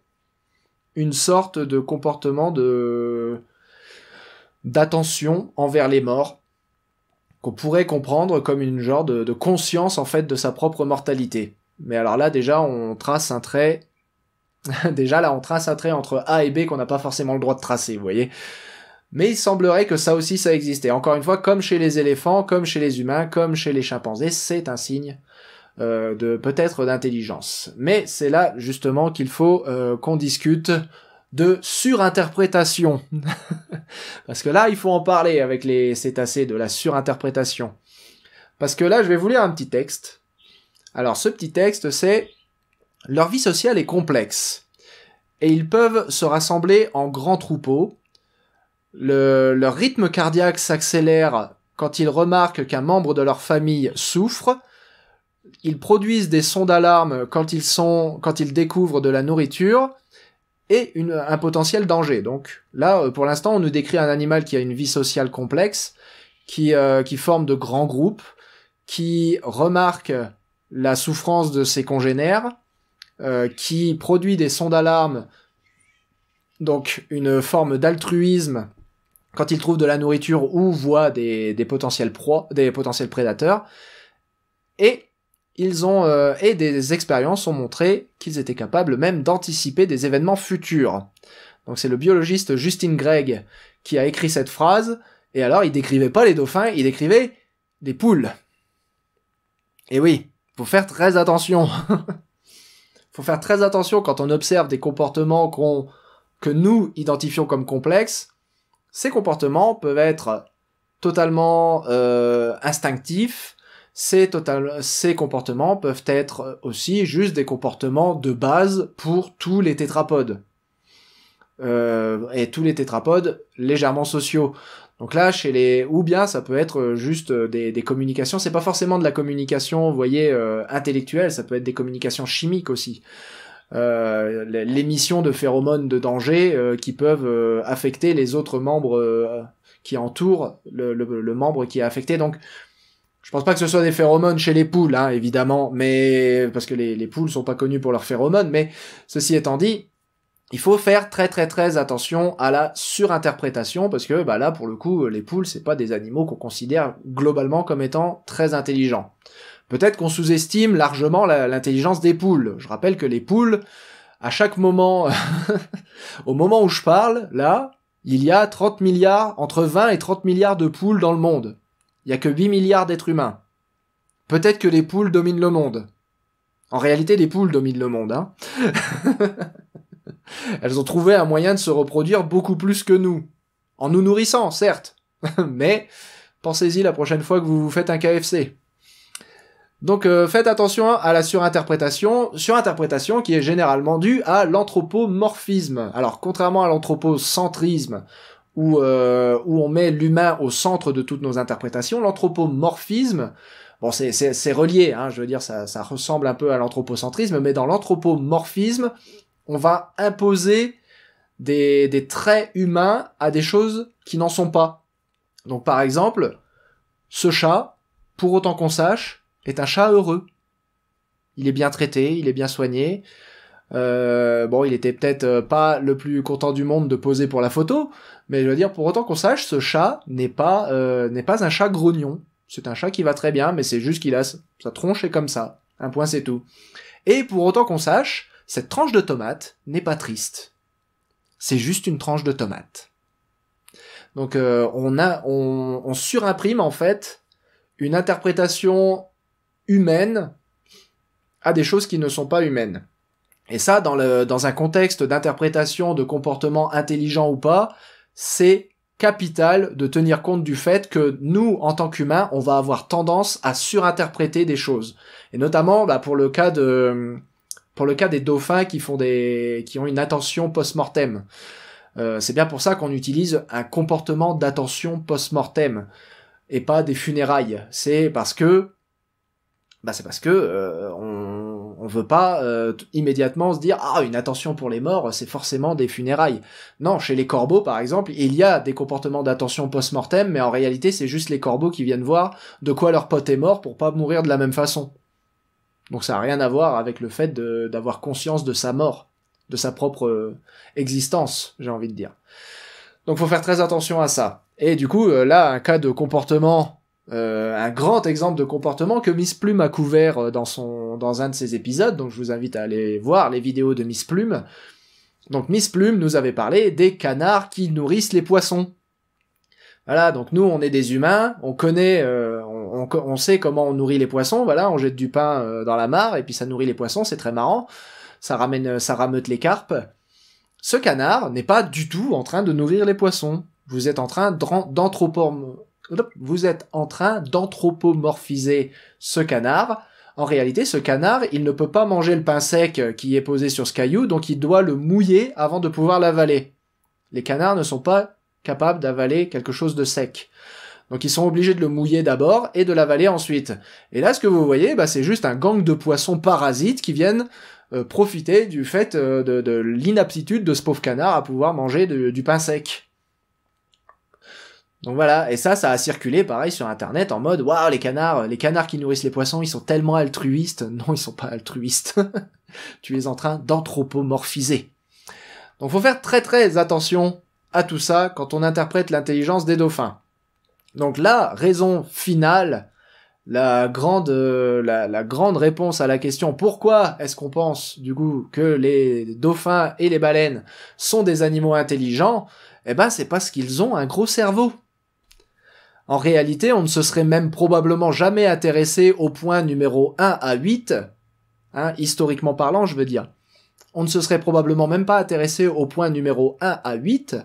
une sorte de comportement de d'attention envers les morts qu'on pourrait comprendre comme une genre de, conscience en fait de sa propre mortalité. Mais alors là déjà on trace un trait [LAUGHS] déjà là on trace un trait entre A et B qu'on n'a pas forcément le droit de tracer, vous voyez. Mais il semblerait que ça aussi ça existait. Encore une fois, comme chez les éléphants, comme chez les humains, comme chez les chimpanzés, c'est un signe euh, de peut-être d'intelligence. Mais c'est là justement qu'il faut euh, qu'on discute de surinterprétation. [LAUGHS] Parce que là, il faut en parler avec les cétacés de la surinterprétation. Parce que là, je vais vous lire un petit texte. Alors ce petit texte, c'est Leur vie sociale est complexe. Et ils peuvent se rassembler en grands troupeaux. leur rythme cardiaque s'accélère quand ils remarquent qu'un membre de leur famille souffre ils produisent des sons d'alarme quand ils sont, quand ils découvrent de la nourriture et une, un potentiel danger. Donc là, euh, pour l'instant, on nous décrit un animal qui a une vie sociale complexe, qui, euh, qui forme de grands groupes, qui remarque la souffrance de ses congénères, euh, qui produit des sons d'alarme, donc une forme d'altruisme quand il trouve de la nourriture ou voit des, des potentiels des potentiels prédateurs, et ils ont euh, et des expériences ont montré qu'ils étaient capables même d'anticiper des événements futurs. Donc c'est le biologiste Justin Gregg qui a écrit cette phrase et alors il décrivait pas les dauphins, il décrivait des poules. Et oui, faut faire très attention. [LAUGHS] faut faire très attention quand on observe des comportements que nous identifions comme complexes. Ces comportements peuvent être totalement euh, instinctifs, ces, comportements peuvent être aussi juste des comportements de base pour tous les tétrapodes. Euh, et tous les tétrapodes légèrement sociaux. Donc là, chez les ou bien ça peut être juste des, communications. C'est pas forcément de la communication, vous voyez, euh, intellectuelle. Ça peut être des communications chimiques aussi. Euh, l'émission de phéromones de danger qui peuvent affecter les autres membres qui entourent le, le membre qui est affecté. Donc je pense pas que ce soit des phéromones chez les poules, hein, évidemment, mais parce que les, poules sont pas connues pour leurs phéromones, mais ceci étant dit, il faut faire très très très attention à la surinterprétation parce que bah là pour le coup les poules c'est pas des animaux qu'on considère globalement comme étant très intelligents. Peut-être qu'on sous-estime largement l'intelligence des poules. Je rappelle que les poules à chaque moment [LAUGHS] au moment où je parle là, il y a 30 milliards entre 20 et 30 milliards de poules dans le monde. Il n'y a que 8 milliards d'êtres humains. Peut-être que les poules dominent le monde. En réalité, les poules dominent le monde. Hein [LAUGHS] Elles ont trouvé un moyen de se reproduire beaucoup plus que nous. En nous nourrissant, certes. [LAUGHS] Mais pensez-y la prochaine fois que vous vous faites un KFC. Donc euh, faites attention à la surinterprétation, surinterprétation qui est généralement due à l'anthropomorphisme. Alors contrairement à l'anthropocentrisme où, euh, où on met l'humain au centre de toutes nos interprétations. L'anthropomorphisme, bon, c'est relié, hein, je veux dire, ça, ça ressemble un peu à l'anthropocentrisme, mais dans l'anthropomorphisme, on va imposer des, des traits humains à des choses qui n'en sont pas. Donc par exemple, ce chat, pour autant qu'on sache, est un chat heureux. Il est bien traité, il est bien soigné. Euh, bon, il était peut-être euh, pas le plus content du monde de poser pour la photo, mais je veux dire, pour autant qu'on sache, ce chat n'est pas, euh, n'est pas un chat grognon. C'est un chat qui va très bien, mais c'est juste qu'il a sa tronche est comme ça. Un point, c'est tout. Et pour autant qu'on sache, cette tranche de tomate n'est pas triste. C'est juste une tranche de tomate. Donc euh, on a, on surimprime en fait une interprétation humaine à des choses qui ne sont pas humaines. Et ça, dans, le, dans un contexte d'interprétation de comportement intelligent ou pas, c'est capital de tenir compte du fait que nous, en tant qu'humains, on va avoir tendance à surinterpréter des choses. Et notamment, bah, pour le cas de, pour le cas des dauphins qui font des, qui ont une attention post-mortem. Euh, c'est bien pour ça qu'on utilise un comportement d'attention post-mortem et pas des funérailles. C'est parce que, bah, c'est parce que euh, on on veut pas euh, immédiatement se dire ah une attention pour les morts, c'est forcément des funérailles. Non, chez les corbeaux par exemple, il y a des comportements d'attention post-mortem, mais en réalité c'est juste les corbeaux qui viennent voir de quoi leur pote est mort pour pas mourir de la même façon. Donc ça a rien à voir avec le fait d'avoir conscience de sa mort, de sa propre euh, existence, j'ai envie de dire. Donc faut faire très attention à ça. Et du coup euh, là un cas de comportement euh, un grand exemple de comportement que Miss Plume a couvert euh, dans, son, dans un de ses épisodes, donc je vous invite à aller voir les vidéos de Miss Plume. Donc Miss Plume nous avait parlé des canards qui nourrissent les poissons. Voilà, donc nous on est des humains, on connaît, euh, on, sait comment on nourrit les poissons, voilà, on jette du pain dans la mare et puis ça nourrit les poissons, c'est très marrant, ça ramène, ça rameute les carpes. Ce canard n'est pas du tout en train de nourrir les poissons. Vous êtes en train d'anthropomorphiser vous êtes en train d'anthropomorphiser ce canard. En réalité, ce canard, il ne peut pas manger le pain sec euh, qui est posé sur ce caillou, donc il doit le mouiller avant de pouvoir l'avaler. Les canards ne sont pas capables d'avaler quelque chose de sec. Donc ils sont obligés de le mouiller d'abord et de l'avaler ensuite. Et là, ce que vous voyez, bah, c'est juste un gang de poissons parasites qui viennent euh, profiter du fait euh, de, l'inaptitude de ce pauvre canard à pouvoir manger du pain sec. Donc voilà, et ça, ça a circulé pareil sur internet en mode waouh les canards, les canards qui nourrissent les poissons, ils sont tellement altruistes. [LAUGHS] Non, ils sont pas altruistes. [LAUGHS] tu es en train d'anthropomorphiser. Donc faut faire très très attention à tout ça quand on interprète l'intelligence des dauphins. Donc la raison finale, la grande, euh, grande réponse à la question pourquoi est-ce qu'on pense du coup que les dauphins et les baleines sont des animaux intelligents, eh ben c'est parce qu'ils ont un gros cerveau. En réalité, on ne se serait même probablement jamais intéressé au point numéro 1 à 8, hein, historiquement parlant, je veux dire. On ne se serait probablement même pas intéressé au point numéro 1 à 8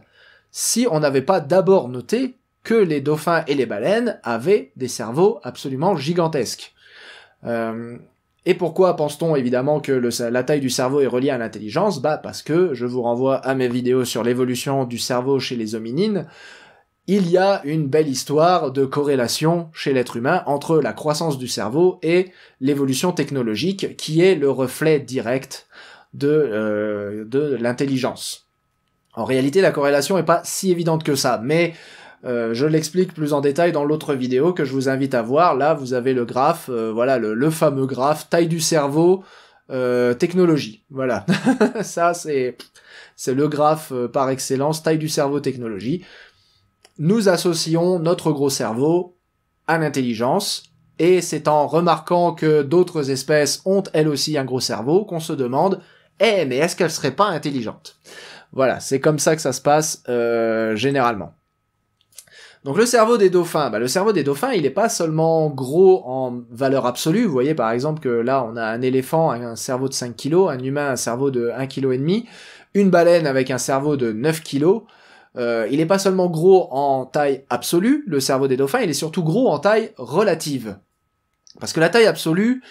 si on n'avait pas d'abord noté que les dauphins et les baleines avaient des cerveaux absolument gigantesques. Euh, et pourquoi pense-t-on évidemment que la taille du cerveau est reliée à l'intelligence Bah parce que, je vous renvoie à mes vidéos sur l'évolution du cerveau chez les hominines, il y a une belle histoire de corrélation chez l'être humain entre la croissance du cerveau et l'évolution technologique qui est le reflet direct de, euh, de l'intelligence. En réalité, la corrélation n'est pas si évidente que ça, mais euh, je l'explique plus en détail dans l'autre vidéo que je vous invite à voir. Là, vous avez le graphe, euh, voilà, le, fameux graphe taille du cerveau, technologie. Voilà, [LAUGHS] ça c'est c'est le graphe par excellence taille du cerveau technologie nous associons notre gros cerveau à l'intelligence, et c'est en remarquant que d'autres espèces ont elles aussi un gros cerveau qu'on se demande Eh, mais est-ce qu'elles seraient pas intelligentes Voilà, c'est comme ça que ça se passe euh, généralement. Donc le cerveau des dauphins, bah, le cerveau des dauphins, il n'est pas seulement gros en valeur absolue. Vous voyez par exemple que là, on a un éléphant avec un cerveau de 5 kg, un humain un cerveau de 1,5 kg, une baleine avec un cerveau de 9 kg. Euh, il n'est pas seulement gros en taille absolue, le cerveau des dauphins, il est surtout gros en taille relative. Parce que la taille absolue,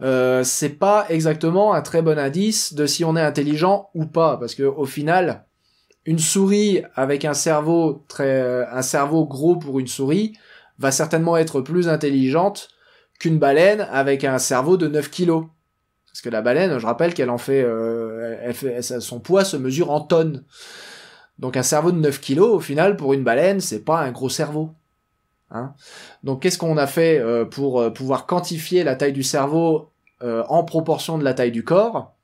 euh, c'est pas exactement un très bon indice de si on est intelligent ou pas, parce que au final, une souris avec un cerveau très, euh, un cerveau gros pour une souris va certainement être plus intelligente qu'une baleine avec un cerveau de 9 kilos. Parce que la baleine, je rappelle qu'elle en fait, son poids se mesure en tonnes. Donc un cerveau de 9 kilos, au final, pour une baleine, c'est pas un gros cerveau. Hein Donc qu'est-ce qu'on a fait euh, pour euh, pouvoir quantifier la taille du cerveau euh, en proportion de la taille du corps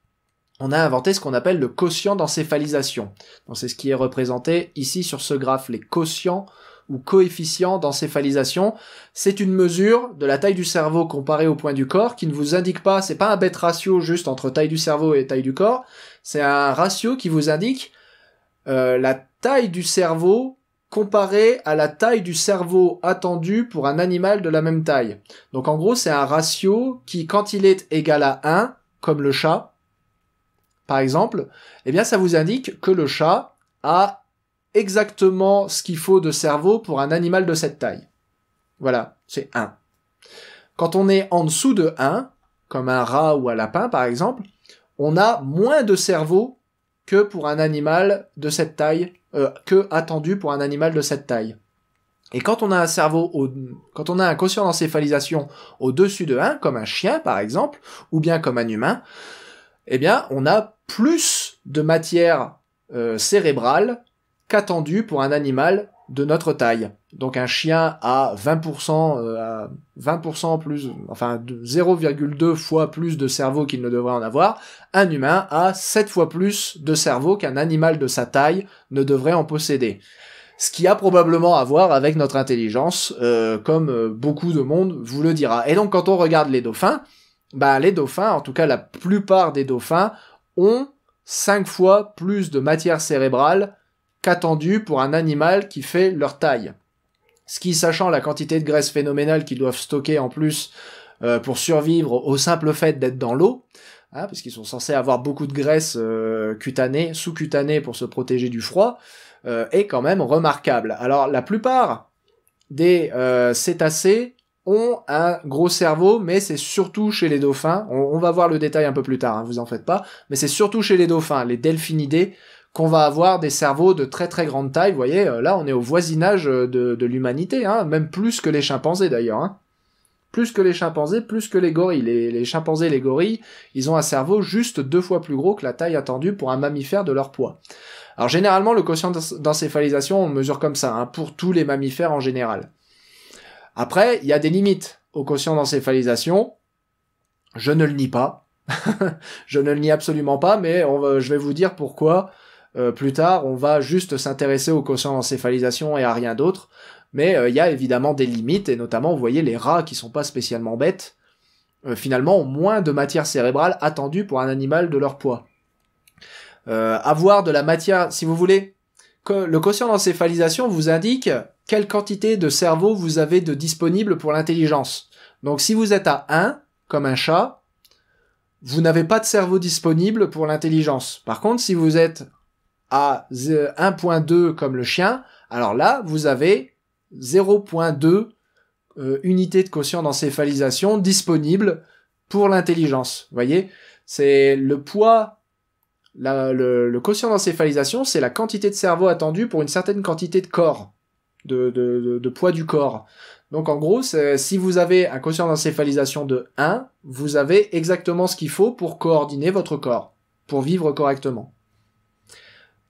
On a inventé ce qu'on appelle le quotient d'encéphalisation. Donc c'est ce qui est représenté ici sur ce graphe, les quotients ou coefficients d'encéphalisation. C'est une mesure de la taille du cerveau comparée au point du corps qui ne vous indique pas, c'est pas un bête ratio juste entre taille du cerveau et taille du corps, c'est un ratio qui vous indique euh, la taille du cerveau comparée à la taille du cerveau attendu pour un animal de la même taille. Donc en gros, c'est un ratio qui, quand il est égal à 1, comme le chat, par exemple, eh bien ça vous indique que le chat a exactement ce qu'il faut de cerveau pour un animal de cette taille. Voilà, c'est 1. Quand on est en dessous de 1, comme un rat ou un lapin par exemple, on a moins de cerveau que pour un animal de cette taille, euh, que attendu pour un animal de cette taille. Et quand on a un cerveau, quand on a un quotient d'encéphalisation au-dessus de 1, comme un chien par exemple, ou bien comme un humain, eh bien, on a plus de matière euh, cérébrale qu'attendu pour un animal de notre taille. Donc un chien a 20%, 20 euh, plus, enfin 0,2 fois plus de cerveau qu'il ne devrait en avoir. Un humain a 7 fois plus de cerveau qu'un animal de sa taille ne devrait en posséder. Ce qui a probablement à voir avec notre intelligence, euh, comme euh, beaucoup de monde vous le dira. Et donc quand on regarde les dauphins, bah les dauphins, en tout cas la plupart des dauphins, ont 5 fois plus de matière cérébrale qu'attendu pour un animal qui fait leur taille. Ce qui, sachant la quantité de graisse phénoménale qu'ils doivent stocker en plus euh, pour survivre au simple fait d'être dans l'eau, hein, puisqu'ils sont censés avoir beaucoup de graisse euh, cutanée, sous-cutanée pour se protéger du froid, euh, est quand même remarquable. Alors la plupart des cétacés ont un gros cerveau, mais c'est surtout chez les dauphins. On, va voir le détail un peu plus tard, hein, vous en faites pas. Mais c'est surtout chez les dauphins, les delphinidés, qu'on va avoir des cerveaux de très très grande taille. Vous voyez, euh, là on est au voisinage euh, de, l'humanité, hein, même plus que les chimpanzés d'ailleurs. Hein. Plus que les chimpanzés, plus que les gorilles. Les, chimpanzés les gorilles, ils ont un cerveau juste deux fois plus gros que la taille attendue pour un mammifère de leur poids. Alors généralement, le quotient d'encéphalisation, on mesure comme ça, hein, pour tous les mammifères en général. Après, il y a des limites au quotient d'encéphalisation. Je ne le nie pas. [LAUGHS] je ne le nie absolument pas, mais je vais vous dire pourquoi euh, plus tard, on va juste s'intéresser au quotient d'encéphalisation et à rien d'autre. Mais euh, il y a évidemment des limites, et notamment, vous voyez, les rats qui sont pas spécialement bêtes, euh, finalement, ont moins de matière cérébrale attendue pour un animal de leur poids. avoir de la matière, si vous voulez, que le quotient d'encéphalisation vous indique quelle quantité de cerveau vous avez de disponible pour l'intelligence. Donc si vous êtes à 1, comme un chat, vous n'avez pas de cerveau disponible pour l'intelligence. Par contre, si vous êtes à 1.2 comme le chien, alors là, vous avez 0.2 euh, unités de quotient d'encéphalisation disponible pour l'intelligence. Vous voyez, c'est le poids, le, quotient d'encéphalisation, c'est la quantité de cerveau attendue pour une certaine quantité de corps, de, de poids du corps. Donc en gros, si vous avez un quotient d'encéphalisation de 1, vous avez exactement ce qu'il faut pour coordonner votre corps, pour vivre correctement.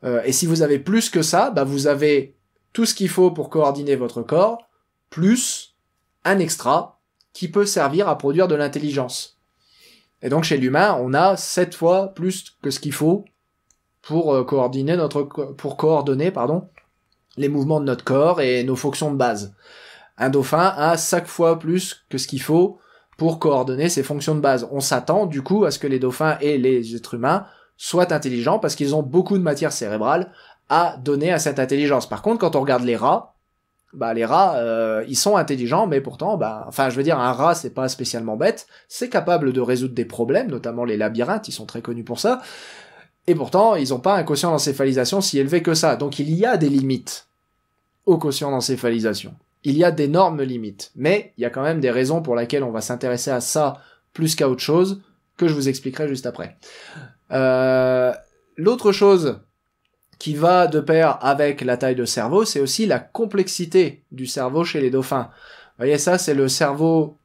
Euh, et si vous avez plus que ça, bah, vous avez tout ce qu'il faut pour coordonner votre corps, plus un extra qui peut servir à produire de l'intelligence. Et donc chez l'humain, on a sept fois plus que ce qu'il faut pour euh, coordonner notre pour coordonner pardon les mouvements de notre corps et nos fonctions de base. Un dauphin a cinq fois plus que ce qu'il faut pour coordonner ses fonctions de base. On s'attend du coup à ce que les dauphins et les êtres humains soient intelligents parce qu'ils ont beaucoup de matière cérébrale à donner à cette intelligence. Par contre, quand on regarde les rats, bah les rats, euh, ils sont intelligents, mais pourtant, bah, enfin, je veux dire, un rat, c'est pas spécialement bête, c'est capable de résoudre des problèmes, notamment les labyrinthes, ils sont très connus pour ça, et pourtant, ils n'ont pas un quotient d'encéphalisation si élevé que ça. Donc, il y a des limites au quotient d'encéphalisation. Il y a d'énormes limites, mais il y a quand même des raisons pour lesquelles on va s'intéresser à ça plus qu'à autre chose, que je vous expliquerai juste après. Euh, l'autre chose qui va de pair avec la taille de cerveau, c'est aussi la complexité du cerveau chez les dauphins. Vous voyez ça, c'est le cerveau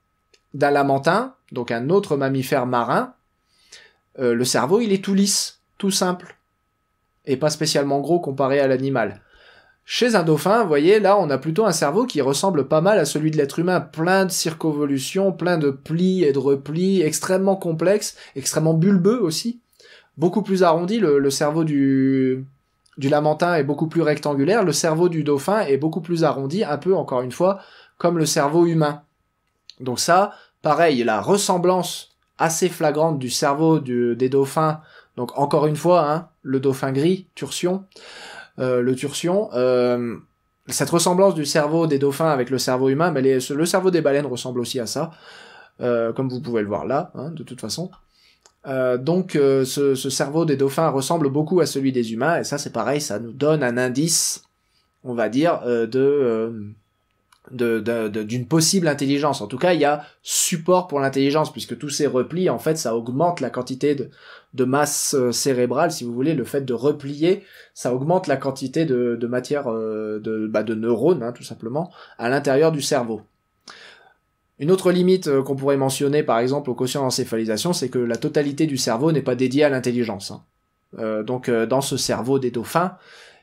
d'alamantin, donc un autre mammifère marin. Euh, le cerveau, il est tout lisse, tout simple, et pas spécialement gros comparé à l'animal. Chez un dauphin, vous voyez, là, on a plutôt un cerveau qui ressemble pas mal à celui de l'être humain, plein de circonvolutions, plein de plis et de replis, extrêmement complexe, extrêmement bulbeux aussi beaucoup plus arrondi. Le, cerveau du, du lamentin est beaucoup plus rectangulaire. Le cerveau du dauphin est beaucoup plus arrondi, un peu, encore une fois, comme le cerveau humain. Donc ça, pareil, la ressemblance assez flagrante du cerveau des dauphins. Donc encore une fois, hein, le dauphin gris, Tursion, euh, le Tursion, euh, cette ressemblance du cerveau des dauphins avec le cerveau humain, mais le cerveau des baleines ressemble aussi à ça, euh, comme vous pouvez le voir là, hein, de toute façon. Euh, donc euh, ce, cerveau des dauphins ressemble beaucoup à celui des humains, et ça c'est pareil, ça nous donne un indice, on va dire, euh, de d'une possible intelligence. En tout cas, il y a support pour l'intelligence, puisque tous ces replis, en fait, ça augmente la quantité de, masse cérébrale, si vous voulez, le fait de replier, ça augmente la quantité de, matière, de, bah, de neurones, hein, tout simplement, à l'intérieur du cerveau. Une autre limite euh, qu'on pourrait mentionner par exemple au quotient d'encéphalisation, c'est que la totalité du cerveau n'est pas dédiée à l'intelligence. Hein. Euh, donc euh, dans ce cerveau des dauphins,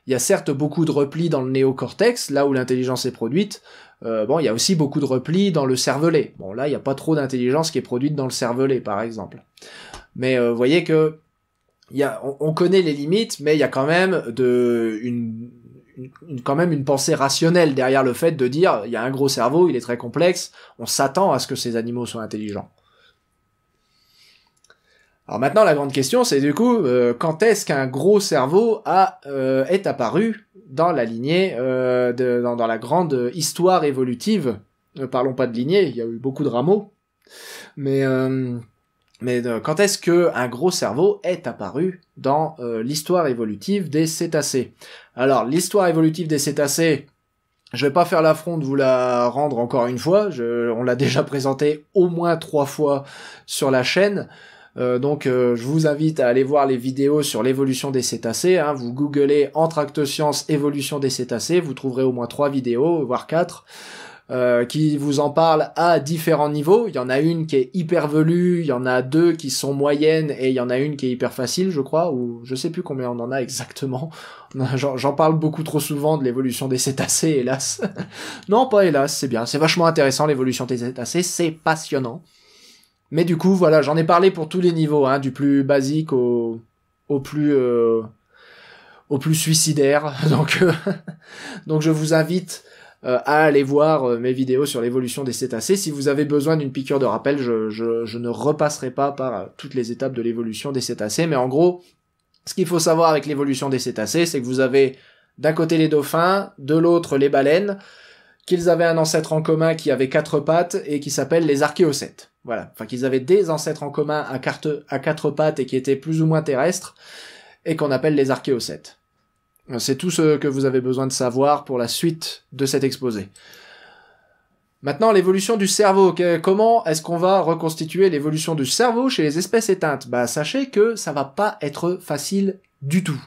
il y a certes beaucoup de replis dans le néocortex, là où l'intelligence est produite. bon, il y a aussi beaucoup de replis dans le cervelet. Bon, là, il n'y a pas trop d'intelligence qui est produite dans le cervelet, par exemple. Mais vous voyez que on, on, connaît les limites, mais il y a quand même de, une, quand même une pensée rationnelle derrière le fait de dire il y a un gros cerveau, il est très complexe, on s'attend à ce que ces animaux soient intelligents. Alors maintenant la grande question c'est du coup euh, quand est-ce qu'un gros cerveau a, euh, est apparu dans la lignée, euh, dans, dans, la grande histoire évolutive, ne parlons pas de lignée, il y a eu beaucoup de rameaux, mais mais euh, quand est-ce que un gros cerveau est apparu dans euh, l'histoire évolutive des cétacés Alors l'histoire évolutive des cétacés, je vais pas faire l'affront de vous la rendre encore une fois. Je, on l'a déjà présentée au moins trois fois sur la chaîne. Euh, donc je vous invite à aller voir les vidéos sur l'évolution des cétacés. Hein. Vous googlez Entracte Science évolution des cétacés, vous trouverez au moins trois vidéos, voire quatre. Euh, qui vous en parle à différents niveaux. Il y en a une qui est hyper velue, il y en a deux qui sont moyennes et il y en a une qui est hyper facile, je crois, ou je sais plus combien on en a exactement. [LAUGHS] J'en parle beaucoup trop souvent de l'évolution des cétacés, hélas. [LAUGHS] non, pas hélas, c'est bien. C'est vachement intéressant l'évolution des cétacés, c'est passionnant. Mais du coup, voilà, j'en ai parlé pour tous les niveaux, hein, du plus basique au, plus... Euh, au plus suicidaire. [LAUGHS] Donc, euh, donc je vous invite euh, à aller voir euh, mes vidéos sur l'évolution des cétacés. Si vous avez besoin d'une piqûre de rappel, je, ne repasserai pas par euh, toutes les étapes de l'évolution des cétacés. Mais en gros, ce qu'il faut savoir avec l'évolution des cétacés, c'est que vous avez d'un côté les dauphins, de l'autre les baleines, qu'ils avaient un ancêtre en commun qui avait quatre pattes et qui s'appelle les archéocètes. Voilà, enfin qu'ils avaient des ancêtres en commun à, à quatre pattes et qui étaient plus ou moins terrestres et qu'on appelle les archéocètes. C'est tout ce que vous avez besoin de savoir pour la suite de cet exposé. Maintenant, l'évolution du cerveau. Comment est-ce qu'on va reconstituer l'évolution du cerveau chez les espèces éteintes Bah, sachez que ça va pas être facile du tout.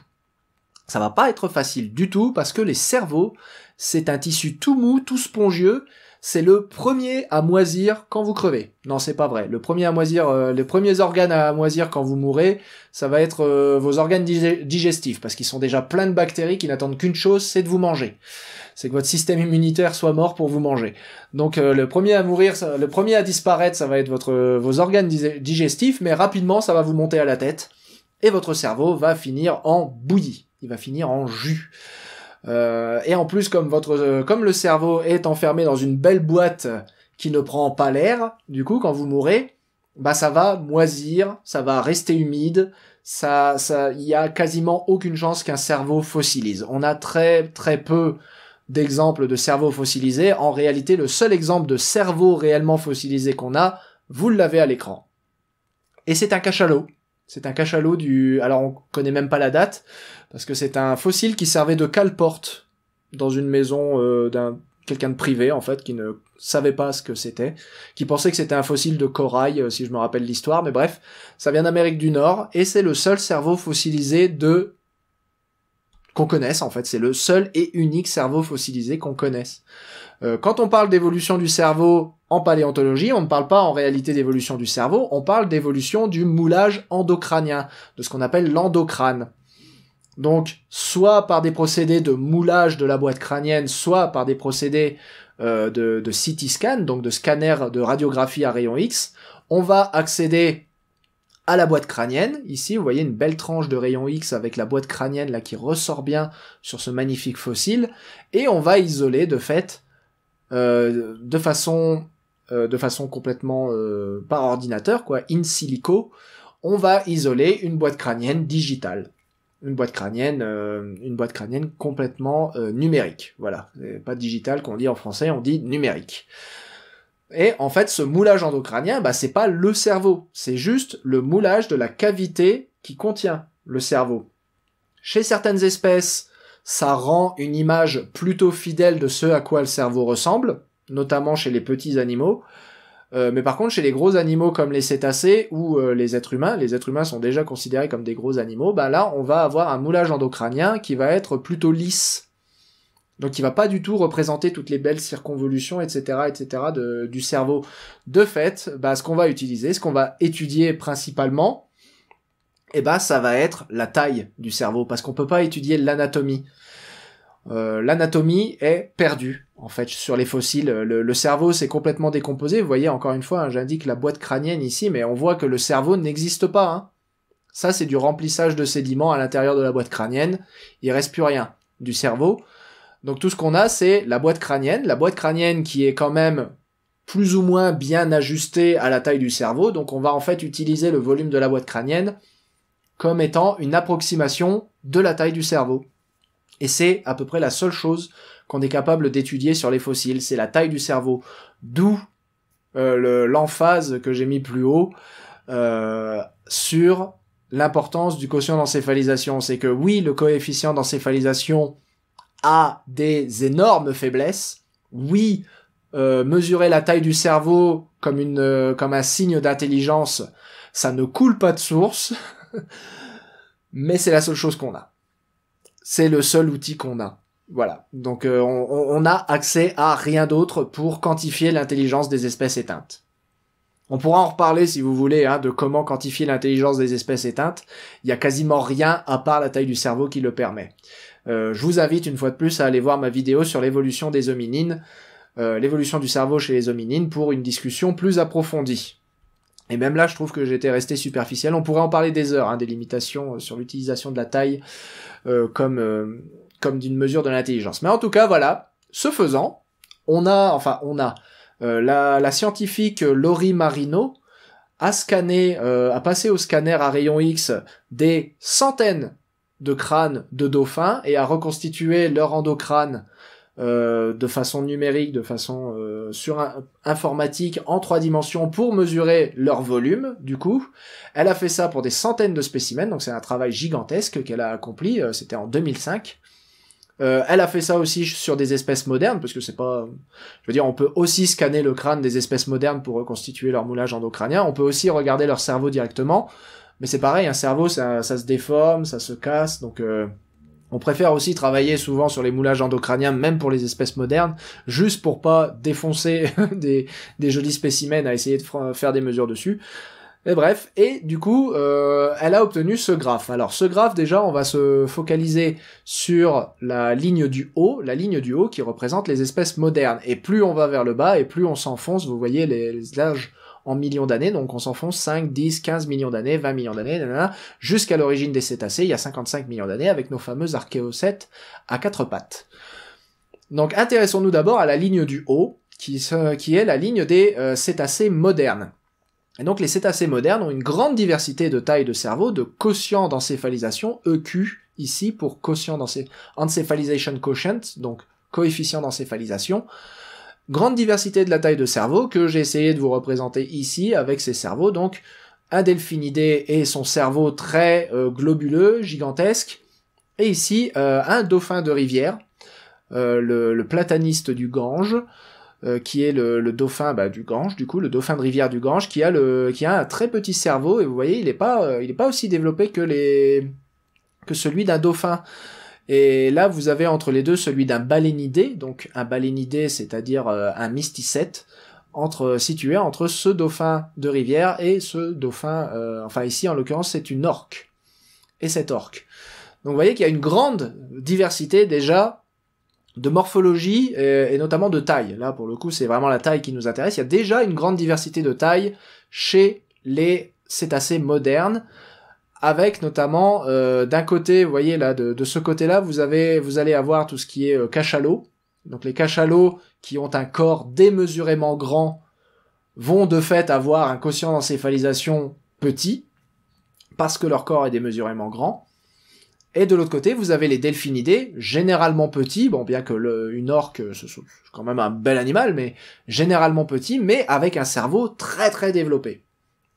Ça va pas être facile du tout parce que les cerveaux, c'est un tissu tout mou, tout spongieux, c'est le premier à moisir quand vous crevez. Non, c'est pas vrai. Le premier à moisir, euh, les premiers organes à moisir quand vous mourrez, ça va être euh, vos organes digestifs, parce qu'ils sont déjà pleins de bactéries qui n'attendent qu'une chose, c'est de vous manger. C'est que votre système immunitaire soit mort pour vous manger. Donc euh, le premier à mourir, le premier à disparaître, ça va être votre, vos organes digestifs, mais rapidement ça va vous monter à la tête et votre cerveau va finir en bouillie. Il va finir en jus. Euh, et en plus, comme votre, euh, comme le cerveau est enfermé dans une belle boîte qui ne prend pas l'air, du coup, quand vous mourrez, bah ça va moisir, ça va rester humide, ça, ça, il y a quasiment aucune chance qu'un cerveau fossilise. On a très, très peu d'exemples de cerveaux fossilisés. En réalité, le seul exemple de cerveau réellement fossilisé qu'on a, vous l'avez à l'écran. Et c'est un cachalot. C'est un cachalot du. Alors on connaît même pas la date parce que c'est un fossile qui servait de cale-porte dans une maison euh, d'un quelqu'un de privé en fait qui ne savait pas ce que c'était, qui pensait que c'était un fossile de corail euh, si je me rappelle l'histoire, mais bref, ça vient d'Amérique du Nord et c'est le seul cerveau fossilisé de qu'on connaisse en fait, c'est le seul et unique cerveau fossilisé qu'on connaisse. Euh, quand on parle d'évolution du cerveau en paléontologie, on ne parle pas en réalité d'évolution du cerveau, on parle d'évolution du moulage endocrânien, de ce qu'on appelle l'endocrâne. Donc, soit par des procédés de moulage de la boîte crânienne, soit par des procédés euh, de, de CT scan, donc de scanner de radiographie à rayon X, on va accéder à la boîte crânienne. Ici, vous voyez une belle tranche de rayon X avec la boîte crânienne là qui ressort bien sur ce magnifique fossile, et on va isoler de fait, euh, de façon euh, de façon complètement euh, par ordinateur, quoi, in silico, on va isoler une boîte crânienne digitale. Une boîte crânienne, euh, une boîte crânienne complètement numérique. Voilà. Pas digital qu'on dit en français, on dit numérique. Et en fait, ce moulage endocrânien, bah, c'est pas le cerveau. C'est juste le moulage de la cavité qui contient le cerveau. Chez certaines espèces, ça rend une image plutôt fidèle de ce à quoi le cerveau ressemble notamment chez les petits animaux. Euh, mais par contre, chez les gros animaux comme les cétacés ou euh, les êtres humains, les êtres humains sont déjà considérés comme des gros animaux, bah là, on va avoir un moulage endocrânien qui va être plutôt lisse. Donc il va pas du tout représenter toutes les belles circonvolutions, etc., etc., du cerveau. De fait, bah, ce qu'on va utiliser, ce qu'on va étudier principalement, et eh bah, ça va être la taille du cerveau, parce qu'on peut pas étudier l'anatomie. Euh, l'anatomie est perdue en fait sur les fossiles. Le, cerveau s'est complètement décomposé. Vous voyez encore une fois, hein, j'indique la boîte crânienne ici, mais on voit que le cerveau n'existe pas. Hein. Ça, c'est du remplissage de sédiments à l'intérieur de la boîte crânienne. Il reste plus rien du cerveau. Donc tout ce qu'on a, c'est la boîte crânienne. La boîte crânienne qui est quand même plus ou moins bien ajustée à la taille du cerveau. Donc on va en fait utiliser le volume de la boîte crânienne comme étant une approximation de la taille du cerveau. Et c'est à peu près la seule chose qu'on est capable d'étudier sur les fossiles, c'est la taille du cerveau. D'où euh, l'emphase que j'ai mis plus haut euh, sur l'importance du quotient d'encéphalisation. C'est que oui, le coefficient d'encéphalisation a des énormes faiblesses. Oui, euh, mesurer la taille du cerveau comme, une, comme un signe d'intelligence, ça ne coule pas de source, [LAUGHS] mais c'est la seule chose qu'on a c'est le seul outil qu'on a. Voilà. Donc euh, on, on, a accès à rien d'autre pour quantifier l'intelligence des espèces éteintes. On pourra en reparler si vous voulez hein, de comment quantifier l'intelligence des espèces éteintes. Il y a quasiment rien à part la taille du cerveau qui le permet. Euh, je vous invite une fois de plus à aller voir ma vidéo sur l'évolution des hominines, euh, l'évolution du cerveau chez les hominines pour une discussion plus approfondie. Et même là, je trouve que j'étais resté superficiel. On pourrait en parler des heures, hein, des limitations sur l'utilisation de la taille euh, euh, comme d'une mesure de l'intelligence. Mais en tout cas, voilà. Ce faisant, on a, enfin, on a euh, la, scientifique Laurie Marino a scanné, a passé au scanner à rayon X des centaines de crânes de dauphins et a reconstitué leur endocrâne euh, de façon numérique, de façon euh, sur informatique en trois dimensions pour mesurer leur volume. Du coup, elle a fait ça pour des centaines de spécimens, donc c'est un travail gigantesque qu'elle a accompli. Euh, c'était en 2005. elle a fait ça aussi sur des espèces modernes, parce que c'est pas, je veux dire, on peut aussi scanner le crâne des espèces modernes pour reconstituer leur moulage endocrânien. On peut aussi regarder leur cerveau directement, mais c'est pareil, un cerveau, ça, ça, se déforme, ça se casse, donc on préfère aussi travailler souvent sur les moulages endocraniens, même pour les espèces modernes, juste pour pas défoncer [LAUGHS] des, jolis spécimens à essayer de faire des mesures dessus. Et bref, et du coup, euh, elle a obtenu ce graphe. Alors ce graphe, déjà, on va se focaliser sur la ligne du haut, la ligne du haut qui représente les espèces modernes. Et plus on va vers le bas, et plus on s'enfonce, vous voyez les, les en millions d'années, donc on s'enfonce 5, 10, 15 millions d'années, 20 millions d'années, jusqu'à l'origine des cétacés, il y a 55 millions d'années, avec nos fameux archéocètes à quatre pattes. Donc intéressons-nous d'abord à la ligne du haut, qui, qui est la ligne des euh, cétacés modernes. Et donc les cétacés modernes ont une grande diversité de taille de cerveau, de quotient d'encéphalisation, EQ, ici pour quotient d'encéphalisation quotient, donc coefficient d'encéphalisation, grande diversité de la taille de cerveau que j'ai essayé de vous représenter ici avec ces cerveaux. Donc un delphinidé et son cerveau très euh, globuleux, gigantesque. Et ici, euh, un dauphin de rivière, euh, le, plataniste du Gange, qui est le, dauphin bah, du Gange, du coup, le dauphin de rivière du Gange, qui a, le, qui a un très petit cerveau, et vous voyez, il n'est pas, il pas aussi développé que, les, que celui d'un dauphin. Et là, vous avez entre les deux celui d'un balénidé, donc un balénidé, c'est-à-dire euh, un mysticète, entre, euh, situé entre ce dauphin de rivière et ce dauphin, euh, enfin ici en l'occurrence c'est une orque. Et cette orque. Donc vous voyez qu'il y a une grande diversité déjà de morphologie et, et notamment de taille. Là pour le coup c'est vraiment la taille qui nous intéresse. Il y a déjà une grande diversité de taille chez les cétacés modernes avec notamment euh, d'un côté, vous voyez là, de, ce côté-là, vous avez, vous allez avoir tout ce qui est euh, cachalot. Donc les cachalots qui ont un corps démesurément grand vont de fait avoir un quotient d'encéphalisation petit parce que leur corps est démesurément grand. Et de l'autre côté, vous avez les delphinidés, généralement petits, bon, bien que le, une orque, soit quand même un bel animal, mais généralement petit, mais avec un cerveau très très développé.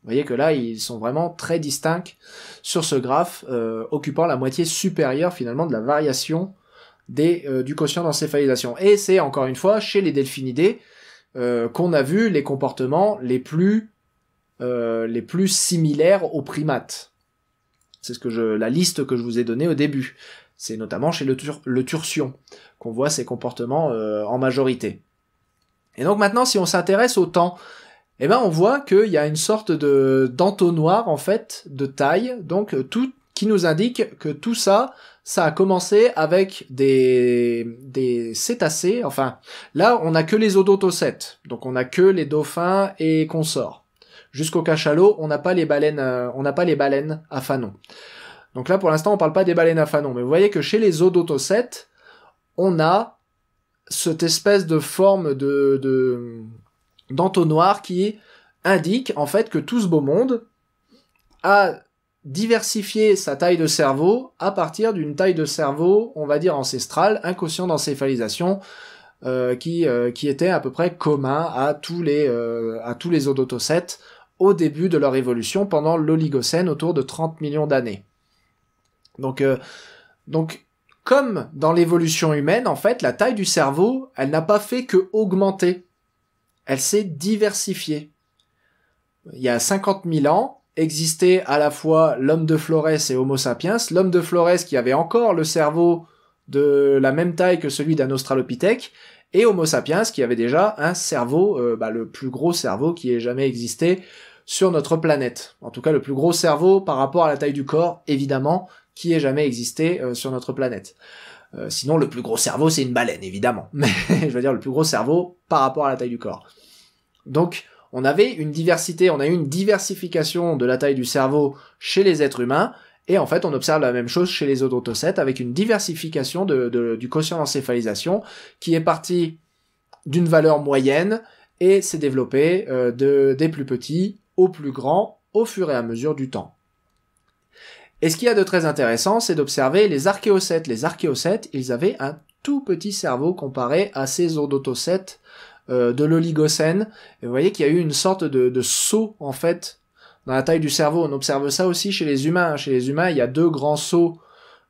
Vous voyez que là, ils sont vraiment très distincts sur ce graphe, euh, occupant la moitié supérieure finalement de la variation des, euh, du quotient d'encéphalisation. Et c'est encore une fois chez les delphinidés euh, qu'on a vu les comportements les plus, les plus similaires aux primates. C'est ce que je, la liste que je vous ai donnée au début. C'est notamment chez le, le tursion qu'on voit ces comportements en majorité. Et donc maintenant, si on s'intéresse au temps eh ben on voit qu'il y a une sorte de d'entonnoir en fait de taille, donc euh, tout qui nous indique que tout ça, ça a commencé avec des des cétacés. Enfin, là on n'a que les odotocètes. donc on n'a que les dauphins et consorts. Jusqu'au cachalot, on n'a pas les baleines, euh, on n'a pas les baleines à fanon. Donc là pour l'instant on parle pas des baleines à fanon, mais vous voyez que chez les odotocètes, on a cette espèce de forme de, de d'entonnoir qui indique en fait que tout ce beau monde a diversifié sa taille de cerveau à partir d'une taille de cerveau, on va dire ancestrale, inconscient d'encéphalisation, euh, qui, euh, qui était à peu près commun à tous les, euh, à tous les odotocètes au début de leur évolution pendant l'Oligocène autour de 30 millions d'années. Donc, donc, comme dans l'évolution humaine, en fait, la taille du cerveau, elle n'a pas fait que augmenter elle s'est diversifiée. Il y a 50 000 ans, existait à la fois l'homme de Flores et Homo sapiens, l'homme de Flores qui avait encore le cerveau de la même taille que celui d'un Australopithèque, et Homo sapiens qui avait déjà un cerveau, euh, bah, le plus gros cerveau qui ait jamais existé sur notre planète. En tout cas, le plus gros cerveau par rapport à la taille du corps, évidemment, qui ait jamais existé euh, sur notre planète. Euh, sinon, le plus gros cerveau, c'est une baleine, évidemment. [LAUGHS] Mais je veux dire, le plus gros cerveau par rapport à la taille du corps. Donc, on avait une diversité, on a eu une diversification de la taille du cerveau chez les êtres humains, et en fait, on observe la même chose chez les odontocètes avec une diversification du quotient d'encéphalisation qui est partie d'une valeur moyenne et s'est développée euh, des plus petits aux plus grands au fur et à mesure du temps. Et ce qu'il y a de très intéressant, c'est d'observer les archéocètes. Les archéocètes, ils avaient un tout petit cerveau comparé à ces odontocètes euh, de l'Oligocène. Et vous voyez qu'il y a eu une sorte de, saut en fait dans la taille du cerveau. On observe ça aussi chez les humains. Chez les humains, il y a deux grands sauts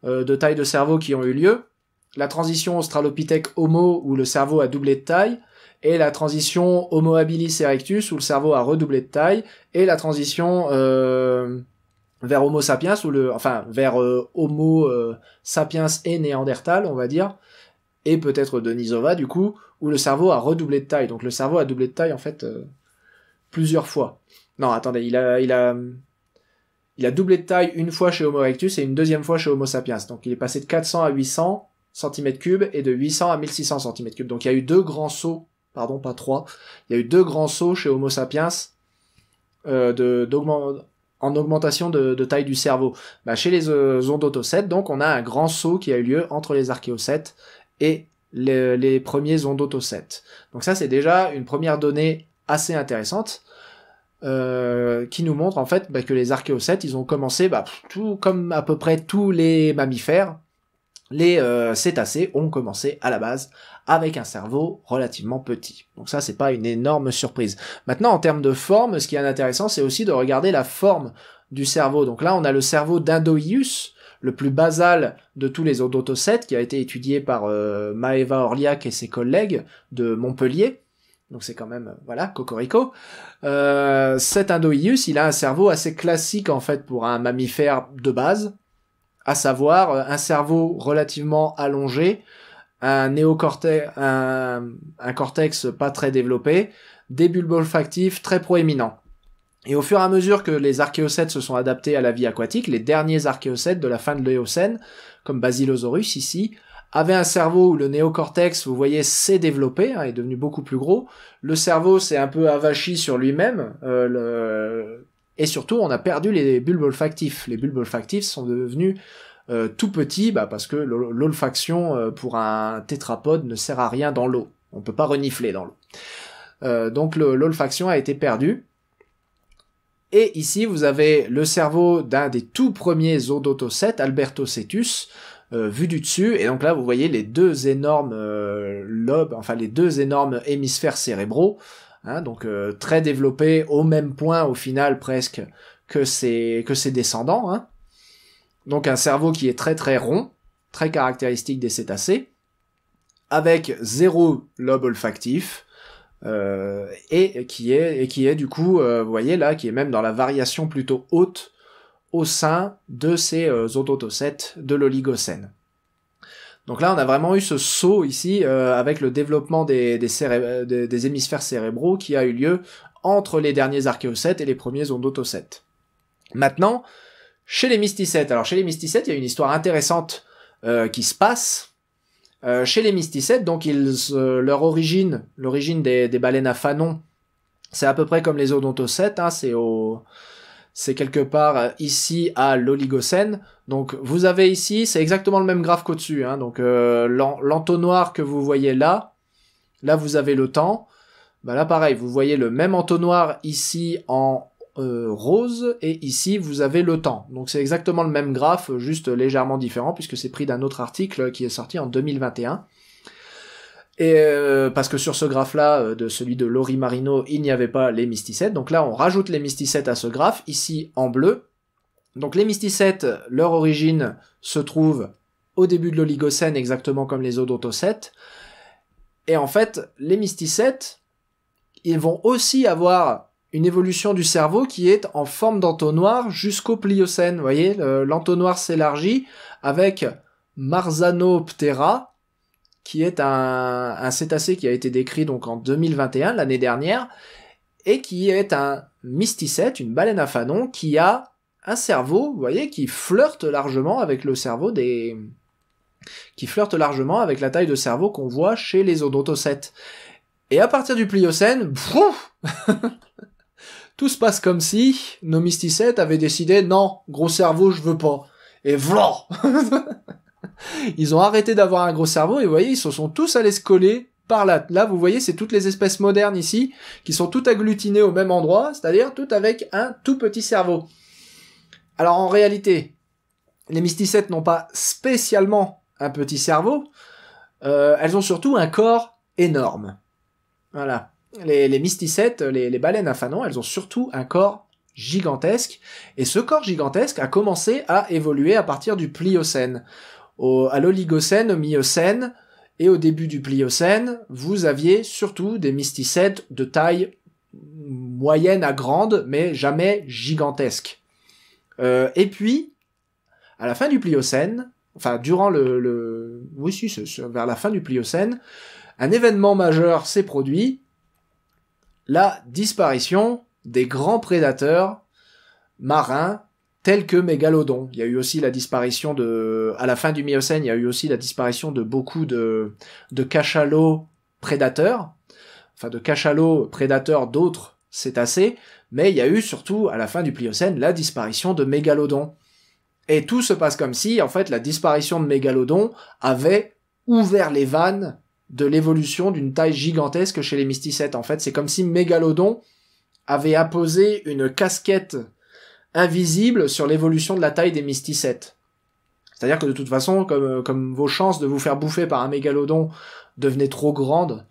euh, de taille de cerveau qui ont eu lieu. La transition Australopithèque Homo où le cerveau a doublé de taille et la transition Homo habilis erectus où le cerveau a redoublé de taille et la transition euh, vers Homo sapiens ou le enfin vers Homo sapiens et Néandertal, on va dire, et peut-être de Nisova, du coup, où le cerveau a redoublé de taille. Donc le cerveau a doublé de taille en fait euh, plusieurs fois. Non, attendez, il a, il a, il a doublé de taille une fois chez Homo erectus et une deuxième fois chez Homo sapiens. Donc il est passé de 400 à 800 cm3 et de 800 à 1600 cm3. Donc il y a eu deux grands sauts, pardon, pas trois. Il y a eu deux grands sauts chez Homo sapiens euh, en augmentation de, taille du cerveau. Bah, chez les euh, ondotocètes, donc, on a un grand saut qui a eu lieu entre les archéocètes et les, premiers ondotocètes. Donc ça, c'est déjà une première donnée assez intéressante. Euh, qui nous montre en fait bah, que les archéocètes, ils ont commencé bah, tout comme à peu près tous les mammifères, les euh, cétacés ont commencé à la base avec un cerveau relativement petit. Donc ça, c'est pas une énorme surprise. Maintenant, en termes de forme, ce qui est intéressant, c'est aussi de regarder la forme du cerveau. Donc là, on a le cerveau d'Indoius, le plus basal de tous les odontocètes qui a été étudié par euh, Maeva Orliac et ses collègues de Montpellier. Donc c'est quand même, euh, voilà, cocorico. Euh, cet Indoius, il a un cerveau assez classique en fait pour un mammifère de base, à savoir euh, un cerveau relativement allongé, un néocortex, un cortex pas très développé, des bulbes olfactifs très proéminents. Et au fur et à mesure que les archéocètes se sont adaptés à la vie aquatique, les derniers archéocètes de la fin de l'Éocène, comme Basilosaurus ici, avaient un cerveau où le néocortex, vous voyez, s'est développé, hein, est devenu beaucoup plus gros. Le cerveau s'est un peu avachi sur lui-même. Euh, et surtout, on a perdu les bulbes olfactifs. Les bulbes olfactifs sont devenus euh, tout petits, bah, parce que l'olfaction euh, pour un tétrapode ne sert à rien dans l'eau. On ne peut pas renifler dans l'eau. donc l'olfaction a été perdue et ici, vous avez le cerveau d'un des tout premiers odontocètes, Alberto Cetus, euh, vu du dessus. Et donc là, vous voyez les deux énormes euh, lobes, enfin les deux énormes hémisphères cérébraux, hein, donc euh, très développés au même point au final presque que ses, que ses descendants. Hein. Donc un cerveau qui est très très rond, très caractéristique des cétacés, avec zéro lobe olfactif, euh, et qui est et qui est du coup euh, vous voyez là qui est même dans la variation plutôt haute au sein de ces euh, de l'oligocène. Donc là on a vraiment eu ce saut ici euh, avec le développement des, des, des, hémisphères cérébraux qui a eu lieu entre les derniers archéocètes et les premiers ondotocètes. Maintenant, chez les mysticètes, alors chez les mysticètes il y a une histoire intéressante qui se passe, euh, chez les mysticettes, donc ils, euh, leur origine, l'origine des, baleines à fanon, c'est à peu près comme les odontocètes, hein, c'est au, c'est quelque part euh, ici à l'Oligocène. Donc vous avez ici, c'est exactement le même graphe qu'au-dessus. Hein. donc l'entonnoir que vous voyez là, là vous avez le temps. Bah, là pareil, vous voyez le même entonnoir ici en euh, rose et ici vous avez le temps. Donc c'est exactement le même graphe, juste légèrement différent puisque c'est pris d'un autre article qui est sorti en 2021. Et euh, parce que sur ce graphe-là, euh, de celui de Lori Marino, il n'y avait pas les mysticettes. Donc là, on rajoute les mysticettes à ce graphe, ici en bleu. Donc les mysticettes, leur origine se trouve au début de l'Oligocène, exactement comme les odontocètes. Et en fait, les mysticettes, ils vont aussi avoir une évolution du cerveau qui est en forme d'entonnoir jusqu'au Pliocène. Vous voyez, l'entonnoir s'élargit avec Marzanoptera, qui est un, cétacé qui a été décrit donc en 2021, l'année dernière, et qui est un mysticète, une baleine à fanon, qui a un cerveau, vous voyez, qui flirte largement avec le cerveau des... qui flirte largement avec la taille de cerveau qu'on voit chez les odontocètes. Et à partir du Pliocène, pfff [LAUGHS] Tout se passe comme si nos mysticettes avaient décidé non, gros cerveau, je veux pas. Et voilà [LAUGHS] Ils ont arrêté d'avoir un gros cerveau et vous voyez, ils se sont tous allés se coller par là. Là, vous voyez, c'est toutes les espèces modernes ici qui sont toutes agglutinées au même endroit, c'est-à-dire toutes avec un tout petit cerveau. Alors en réalité, les mysticettes n'ont pas spécialement un petit cerveau, euh, elles ont surtout un corps énorme. Voilà les, mysticètes, les, baleines à fanon, elles ont surtout un corps gigantesque. Et ce corps gigantesque a commencé à évoluer à partir du Pliocène. à l'Oligocène, au Miocène et au début du Pliocène, vous aviez surtout des mysticètes de taille moyenne à grande, mais jamais gigantesque. Euh, et puis, à la fin du Pliocène, enfin durant le, le... oui si, vers la fin du Pliocène, un événement majeur s'est produit la disparition des grands prédateurs marins tels que mégalodon. Il y a eu aussi la disparition de, à la fin du Miocène, il y a eu aussi la disparition de beaucoup de, de cachalots prédateurs, enfin de cachalots prédateurs d'autres cétacés, mais il y a eu surtout, à la fin du Pliocène, la disparition de mégalodon. Et tout se passe comme si, en fait, la disparition de mégalodon avait ouvert les vannes de l'évolution d'une taille gigantesque chez les mysticettes En fait, c'est comme si Mégalodon avait apposé une casquette invisible sur l'évolution de la taille des mysticettes C'est-à-dire que de toute façon, comme, euh, comme vos chances de vous faire bouffer par un mégalodon devenaient trop grandes,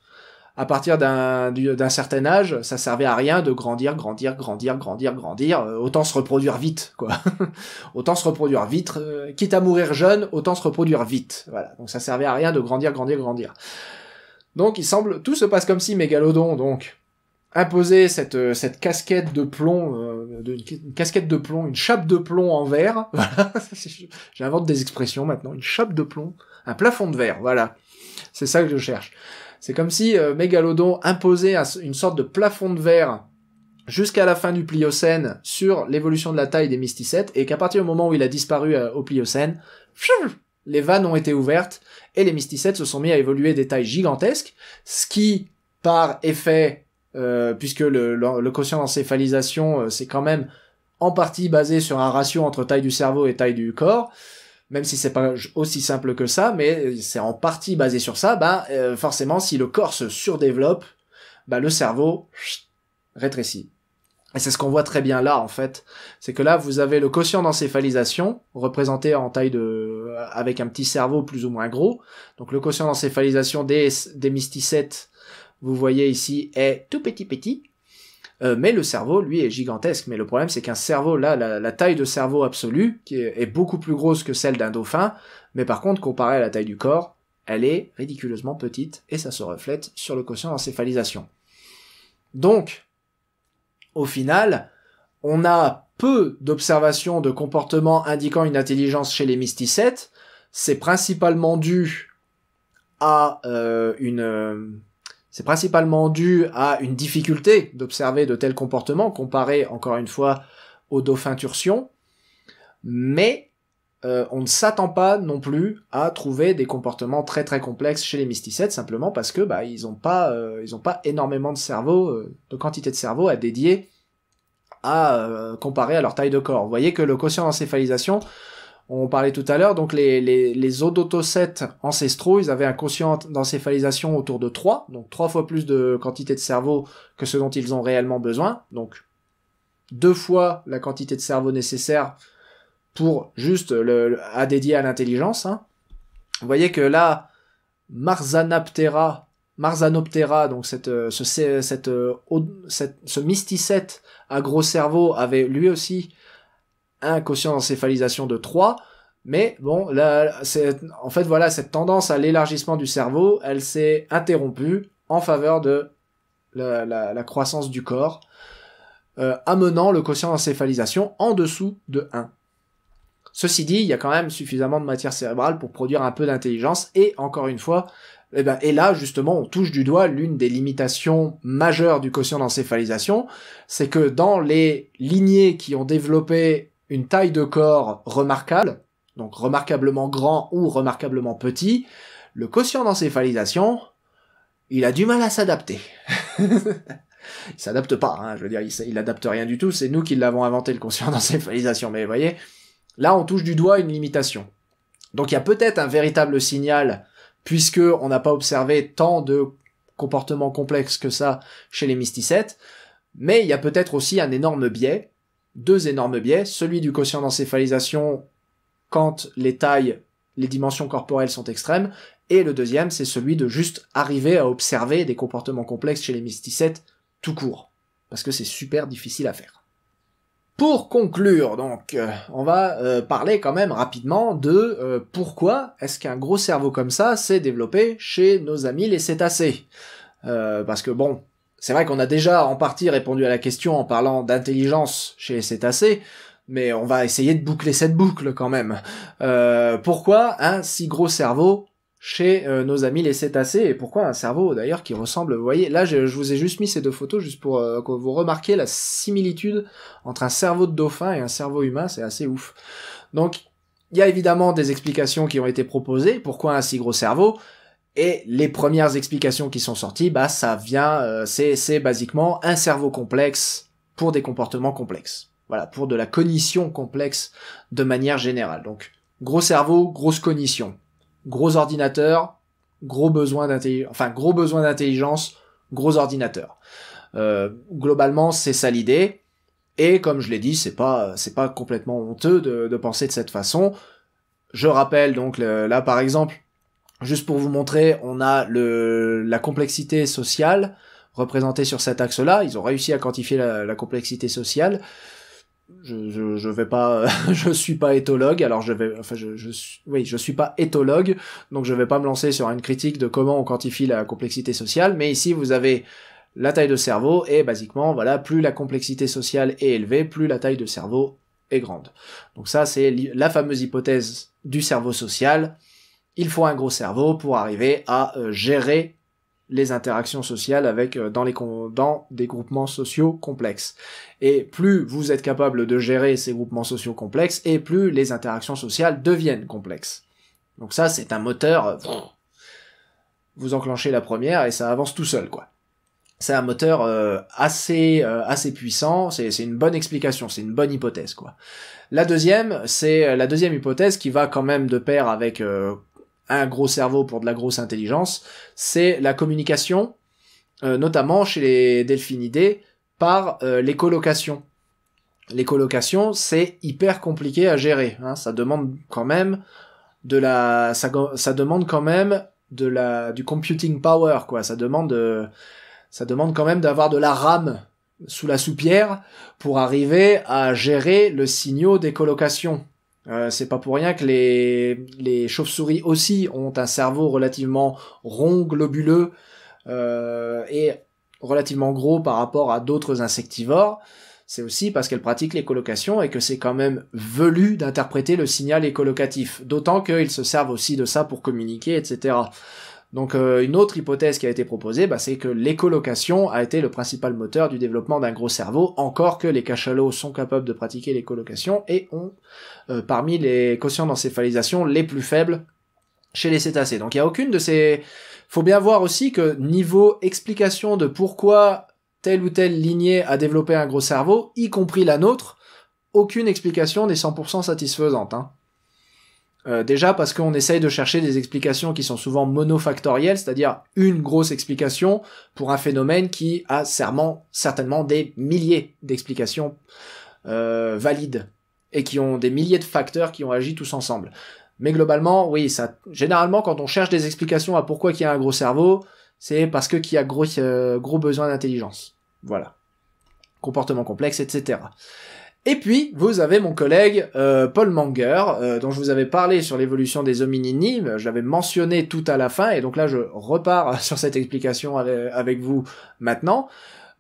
à partir d'un d'un certain âge, ça servait à rien de grandir, grandir, grandir, grandir, grandir. Euh, autant se reproduire vite, quoi. [LAUGHS] autant se reproduire vite. Euh, quitte à mourir jeune, autant se reproduire vite. Voilà. Donc ça servait à rien de grandir, grandir, grandir. Donc il semble tout se passe comme si Mégalodon donc imposait cette euh, cette casquette de plomb, une casquette de plomb, une chape de plomb en verre. [LAUGHS] Voilà. [LAUGHS] J'invente des expressions maintenant. Une chape de plomb, un plafond de verre. Voilà. C'est ça que je cherche. C'est comme si euh, Mégalodon imposait une sorte de plafond de verre jusqu'à la fin du Pliocène sur l'évolution de la taille des mysticètes et qu'à partir du moment où il a disparu euh, au Pliocène, les vannes ont été ouvertes et les mysticètes se sont mis à évoluer des tailles gigantesques, ce qui, par effet, euh, puisque le, le quotient d'encéphalisation, c'est quand même en partie basé sur un ratio entre taille du cerveau et taille du corps, même si c'est pas aussi simple que ça, mais euh, c'est en partie basé sur ça, bah euh, forcément si le corps se surdéveloppe, bah le cerveau rétrécit. Et c'est ce qu'on voit très bien là en fait, c'est que là vous avez le quotient d'encéphalisation représenté en taille de euh, avec un petit cerveau plus ou moins gros. Donc le quotient d'encéphalisation des des mysticètes, vous voyez ici est tout petit petit euh, mais le cerveau, lui, est gigantesque. Mais le problème, c'est qu'un cerveau, là, la, taille de cerveau absolue, qui est, beaucoup plus grosse que celle d'un dauphin, mais par contre, comparée à la taille du corps, elle est ridiculeusement petite, et ça se reflète sur le quotient d'encéphalisation. Donc, au final, on a peu d'observations de comportements indiquant une intelligence chez les mysticètes. C'est principalement dû à euh, une euh, c'est principalement dû à une difficulté d'observer de tels comportements comparé encore une fois aux dauphins tursions, mais euh, on ne s'attend pas non plus à trouver des comportements très très complexes chez les mysticètes simplement parce que bah ils n'ont pas euh, ils pas énormément de cerveau euh, de quantité de cerveau à dédier à comparer à leur taille de corps. Vous voyez que le quotient d'encéphalisation on parlait tout à l'heure, donc les, les, les odotocètes ancestraux, ils avaient un quotient d'encéphalisation autour de 3, donc trois fois plus de quantité de cerveau que ce dont ils ont réellement besoin, donc deux fois la quantité de cerveau nécessaire pour juste le, à dédier à l'intelligence. Hein. Vous voyez que là, Marzanaptera, Marzanoptera, donc cette, euh, ce, cette, euh, cette, ce à gros cerveau, avait lui aussi un quotient d'encéphalisation de 3. Mais bon, là, en fait, voilà, cette tendance à l'élargissement du cerveau, elle s'est interrompue en faveur de la, croissance du corps, euh, amenant le quotient d'encéphalisation en dessous de 1. Ceci dit, il y a quand même suffisamment de matière cérébrale pour produire un peu d'intelligence, et encore une fois, eh ben, et là, justement, on touche du doigt l'une des limitations majeures du quotient d'encéphalisation, c'est que dans les lignées qui ont développé une taille de corps remarquable, donc remarquablement grand ou remarquablement petit, le quotient d'encéphalisation, il a du mal à s'adapter. [LAUGHS] il s'adapte pas, hein, je veux dire, il, n'adapte rien du tout, c'est nous qui l'avons inventé le quotient d'encéphalisation, mais vous voyez, là on touche du doigt une limitation. Donc il y a peut-être un véritable signal, puisqu'on n'a pas observé tant de comportements complexes que ça chez les mysticètes, mais il y a peut-être aussi un énorme biais, deux énormes biais, celui du quotient d'encéphalisation quand les tailles, les dimensions corporelles sont extrêmes, et le deuxième, c'est celui de juste arriver à observer des comportements complexes chez les mysticètes tout court, parce que c'est super difficile à faire. Pour conclure, donc, euh, on va euh, parler quand même rapidement de euh, pourquoi est-ce qu'un gros cerveau comme ça s'est développé chez nos amis les cétacés. parce que bon, c'est vrai qu'on a déjà en partie répondu à la question en parlant d'intelligence chez les cétacés, mais on va essayer de boucler cette boucle quand même. Euh, pourquoi un si gros cerveau chez euh, nos amis les cétacés et pourquoi un cerveau d'ailleurs qui ressemble, vous voyez, là je, vous ai juste mis ces deux photos juste pour euh, que vous remarquiez la similitude entre un cerveau de dauphin et un cerveau humain, c'est assez ouf. Donc il y a évidemment des explications qui ont été proposées, pourquoi un si gros cerveau et les premières explications qui sont sorties, bah ça vient, euh, c'est basiquement un cerveau complexe pour des comportements complexes. Voilà, pour de la cognition complexe de manière générale. Donc gros cerveau, grosse cognition, gros ordinateur, gros besoin d'intelligence, enfin gros besoin d'intelligence, gros ordinateur. Euh, globalement, c'est ça l'idée. Et comme je l'ai dit, c'est pas c'est pas complètement honteux de, penser de cette façon. Je rappelle donc là par exemple Juste pour vous montrer, on a la complexité sociale représentée sur cet axe-là. Ils ont réussi à quantifier la, complexité sociale. Je, ne vais pas, [LAUGHS] je suis pas éthologue, alors je vais, enfin je, suis pas éthologue, donc je vais pas me lancer sur une critique de comment on quantifie la complexité sociale, mais ici vous avez la taille de cerveau et basiquement voilà, plus la complexité sociale est élevée, plus la taille de cerveau est grande. Donc ça c'est la fameuse hypothèse du cerveau social il faut un gros cerveau pour arriver à euh, gérer les interactions sociales avec euh, dans les dans des groupements sociaux complexes. Et plus vous êtes capable de gérer ces groupements sociaux complexes et plus les interactions sociales deviennent complexes. Donc ça c'est un moteur euh, vous enclenchez la première et ça avance tout seul quoi. C'est un moteur assez assez puissant, c'est une bonne explication, c'est une bonne hypothèse quoi. La deuxième, c'est la deuxième hypothèse qui va quand même de pair avec un gros cerveau pour de la grosse intelligence, c'est la communication, euh, notamment chez les delphinidés, par euh, les colocations. Les colocations, c'est hyper compliqué à gérer. Hein. ça demande quand même de la, ça, demande quand même de la, du computing power, quoi. Ça demande, euh, ça demande quand même d'avoir de la RAM sous la soupière pour arriver à gérer le signaux des colocations. Euh, c'est pas pour rien que les, chauves-souris aussi ont un cerveau relativement rond, globuleux euh, et relativement gros par rapport à d'autres insectivores. C'est aussi parce qu'elles pratiquent l'écholocation et que c'est quand même velu d'interpréter le signal écolocatif. D'autant qu'ils se servent aussi de ça pour communiquer, etc. Donc euh, une autre hypothèse qui a été proposée, bah, c'est que l'écholocation a été le principal moteur du développement d'un gros cerveau, encore que les cachalots sont capables de pratiquer l'écolocation et ont euh, parmi les quotients d'encéphalisation les plus faibles chez les cétacés. Donc il y a aucune de ces... Faut bien voir aussi que niveau explication de pourquoi telle ou telle lignée a développé un gros cerveau, y compris la nôtre, aucune explication n'est 100% satisfaisante. Hein. Euh, déjà parce qu'on essaye de chercher des explications qui sont souvent monofactorielles, c'est-à-dire une grosse explication pour un phénomène qui a certainement des milliers d'explications euh, valides et qui ont des milliers de facteurs qui ont agi tous ensemble. Mais globalement, oui, ça, généralement quand on cherche des explications à pourquoi qu'il y a un gros cerveau, c'est parce que qu'il y a gros, euh, gros besoin d'intelligence. Voilà. Comportement complexe, etc. Et puis, vous avez mon collègue euh, Paul Manger, euh, dont je vous avais parlé sur l'évolution des hominini, euh, je l'avais mentionné tout à la fin, et donc là je repars [LAUGHS] sur cette explication avec vous maintenant.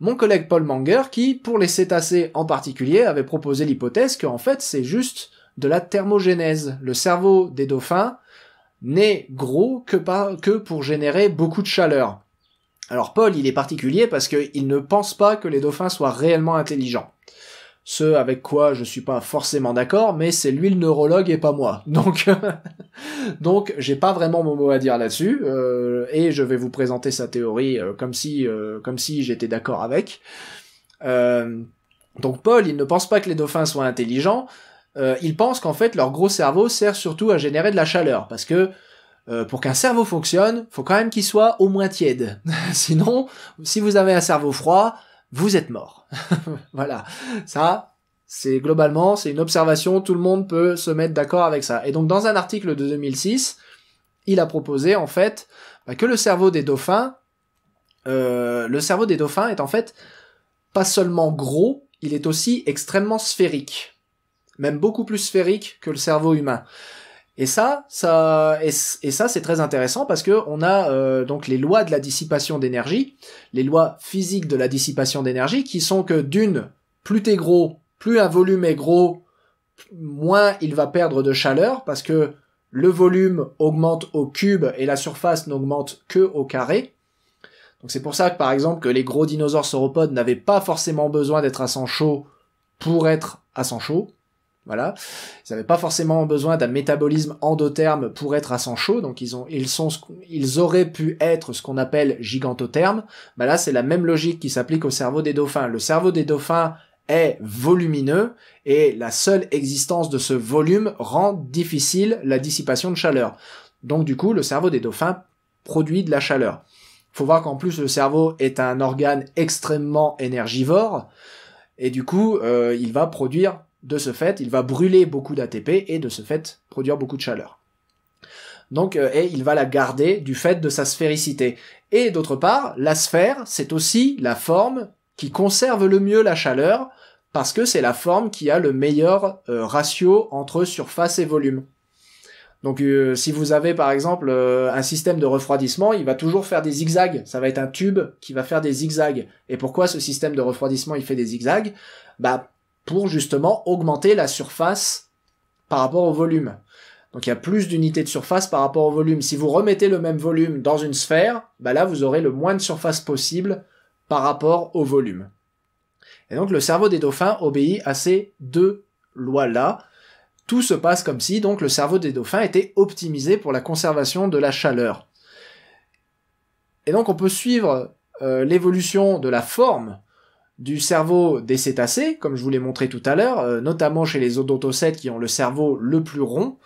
Mon collègue Paul Manger, qui, pour les cétacés en particulier, avait proposé l'hypothèse qu'en fait c'est juste de la thermogénèse. Le cerveau des dauphins n'est gros que pour générer beaucoup de chaleur. Alors Paul, il est particulier parce qu'il ne pense pas que les dauphins soient réellement intelligents ce avec quoi je suis pas forcément d'accord, mais c'est lui le neurologue et pas moi. [LAUGHS] Donc, donc j'ai pas vraiment mon mot à dire là-dessus, euh, et je vais vous présenter sa théorie euh, comme si, euh, comme si j'étais d'accord avec. donc Paul, il ne pense pas que les dauphins soient intelligents. il pense qu'en fait leur gros cerveau sert surtout à générer de la chaleur, parce que pour qu'un cerveau fonctionne, faut quand même qu'il soit au moins tiède. [LAUGHS] Sinon, si vous avez un cerveau froid, vous êtes mort. [LAUGHS] voilà. Ça, c'est globalement, c'est une observation, tout le monde peut se mettre d'accord avec ça. Et donc dans un article de 2006, il a proposé en fait bah, que le cerveau des dauphins, euh, le cerveau des dauphins est en fait pas seulement gros, il est aussi extrêmement sphérique, même beaucoup plus sphérique que le cerveau humain. Et ça, ça, et, ça, c'est très intéressant parce que on a euh, donc les lois de la dissipation d'énergie, les lois physiques de la dissipation d'énergie, qui sont que d'une, plus t'es gros, plus un volume est gros, moins il va perdre de chaleur parce que le volume augmente au cube et la surface n'augmente que au carré. Donc c'est pour ça que par exemple que les gros dinosaures sauropodes n'avaient pas forcément besoin d'être à sang chaud pour être à sang chaud. Voilà. Ils n'avaient pas forcément besoin d'un métabolisme endotherme pour être à sang chaud, donc ils, ont, ils, sont, ils auraient pu être ce qu'on appelle gigantotherme. Bah là, c'est la même logique qui s'applique au cerveau des dauphins. Le cerveau des dauphins est volumineux et la seule existence de ce volume rend difficile la dissipation de chaleur. Donc du coup, le cerveau des dauphins produit de la chaleur. Faut voir qu'en plus le cerveau est un organe extrêmement énergivore et du coup, euh, il va produire de ce fait, il va brûler beaucoup d'ATP et de ce fait produire beaucoup de chaleur. Donc, euh, et il va la garder du fait de sa sphéricité. Et d'autre part, la sphère, c'est aussi la forme qui conserve le mieux la chaleur parce que c'est la forme qui a le meilleur euh, ratio entre surface et volume. Donc euh, si vous avez par exemple un système de refroidissement, il va toujours faire des zigzags. Ça va être un tube qui va faire des zigzags. Et pourquoi ce système de refroidissement il fait des zigzags Bah pour justement augmenter la surface par rapport au volume. Donc il y a plus d'unités de surface par rapport au volume. Si vous remettez le même volume dans une sphère, bah là vous aurez le moins de surface possible par rapport au volume. Et donc le cerveau des dauphins obéit à ces deux lois-là. Tout se passe comme si donc le cerveau des dauphins était optimisé pour la conservation de la chaleur. Et donc on peut suivre euh, l'évolution de la forme du cerveau des cétacés, comme je vous l'ai montré tout à l'heure, euh, notamment chez les odontocètes qui ont le cerveau le plus rond.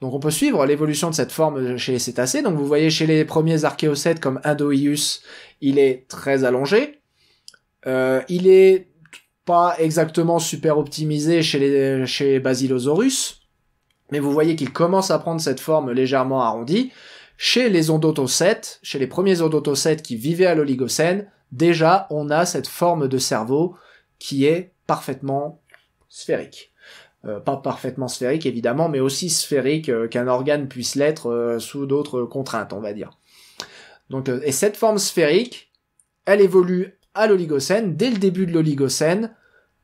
Donc on peut suivre l'évolution de cette forme chez les cétacés. Donc vous voyez chez les premiers archéocètes comme Indoius, il est très allongé. Euh, il est pas exactement super optimisé chez, les, chez Basilosaurus, mais vous voyez qu'il commence à prendre cette forme légèrement arrondie. Chez les odontocètes, chez les premiers odotocètes qui vivaient à l'Oligocène, déjà on a cette forme de cerveau qui est parfaitement sphérique. Euh, pas parfaitement sphérique évidemment, mais aussi sphérique euh, qu'un organe puisse l'être euh, sous d'autres contraintes, on va dire. Donc, et cette forme sphérique, elle évolue à l'Oligocène, dès le début de l'Oligocène,